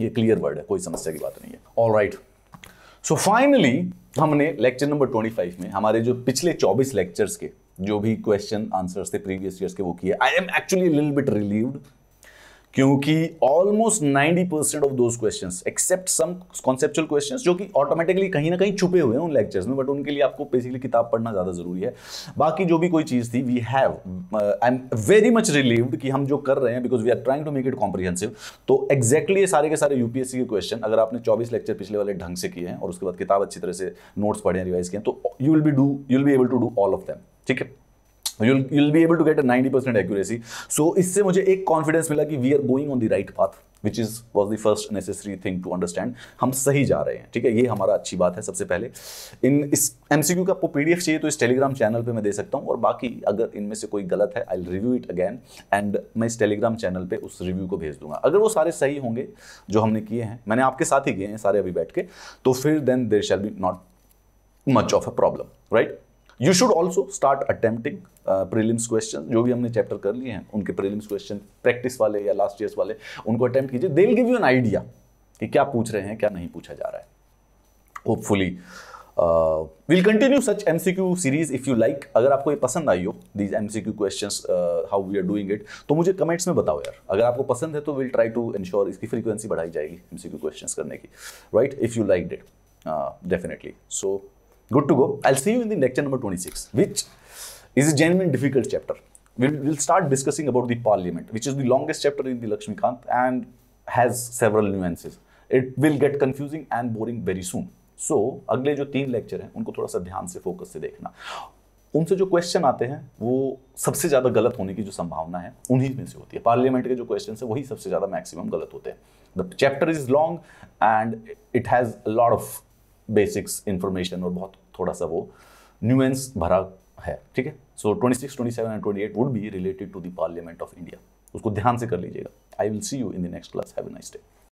ये क्लियर वर्ड है कोई समस्या की बात नहीं है ऑल राइट सो फाइनली हमने लेक्चर नंबर 25 में हमारे जो पिछले 24 लेक्चर्स के जो भी क्वेश्चन आंसर्स थे प्रीवियस ईयर्स के वो किए I am actually little bit relieved क्योंकि almost 90 percent of those question except some conceptual question जो कि ऑटोमेटिकली कहीं ना कहीं छुपे हुए हैं उन लेक्चर्स में बट उनके लिए आपको बेसिकली किताब पढ़ना ज़्यादा जरूरी है बाकी जो भी कोई चीज़ थी we have I am very much relieved कि हम जो कर रहे हैं because we are trying to make it comprehensive तो एक्जैक्टली exactly सारे के सारे यूपीएससी के क्वेश्चन अगर आपने चौबीस लेक्चर पिछले वाले ढंग से किए हैं और उसके बाद किताब अच्छी तरह से नोट्स पढ़े रिवाइज किए तो you will be do you will be able to do all of them ठीक है you'll you'll be able to get a 90% accuracy so इससे मुझे एक कॉन्फिडेंस मिला कि we are going on the right path which is was the first necessary thing to understand हम सही जा रहे हैं ठीक है ये हमारा अच्छी बात है सबसे पहले इन इस एम सी क्यू का आपको पी डी एफ चाहिए तो इस टेलीग्राम चैनल पर मैं दे सकता हूँ और बाकी अगर इनमें से कोई गलत है I review it again and मैं इस टेलीग्राम चैनल पर उस रिव्यू को भेज दूंगा अगर वो सारे सही होंगे जो हमने किए हैं मैंने आपके साथ ही किए हैं सारे अभी बैठ के तो फिर then there shall be not much of a problem right you should also start attempting prelims question जो भी हमने चैप्टर कर लिए हैं उनके प्रीलिम्स क्वेश्चन प्रैक्टिस वाले या लास्ट ईयर्स वाले उनको अटैम्प्ट कीजिए they give you an idea कि क्या पूछ रहे हैं क्या नहीं पूछा जा रहा है hopefully will continue such M C Q series if you like अगर आपको ये पसंद आई हो these M C Q question how we are doing it तो मुझे कमेंट्स में बताओ यार अगर आपको पसंद है तो विल ट्राई टू इन्श्योर इसकी फ्रीक्वेंसी बढ़ाई जाएगी एम सी क्यू क्वेश्चन करने की right if you like it definitely so good to go. I'll see you in the lecture number 26, which is a genuinely difficult chapter. We'll, we'll start discussing about the parliament, which is the longest chapter in the Lakshmikant and has several nuances. It will get confusing and boring very soon. so, agle jo teen lecture hain unko thoda sa dhyan se focus se dekhna उनसे जो question आते हैं वो सबसे ज़्यादा गलत होने की जो संभावना है उन्हीं में से होती है पार्लियामेंट के जो क्वेश्चन है वही सबसे ज़्यादा मैक्सिमम गलत होते हैं the chapter is long and it has lot of basics information और बहुत थोड़ा सा वो न्यूएंस भरा है ठीक है so twenty six twenty seven and twenty eight would be related to the parliament of India उसको ध्यान से कर लीजिएगा I will see you in the next class have nice day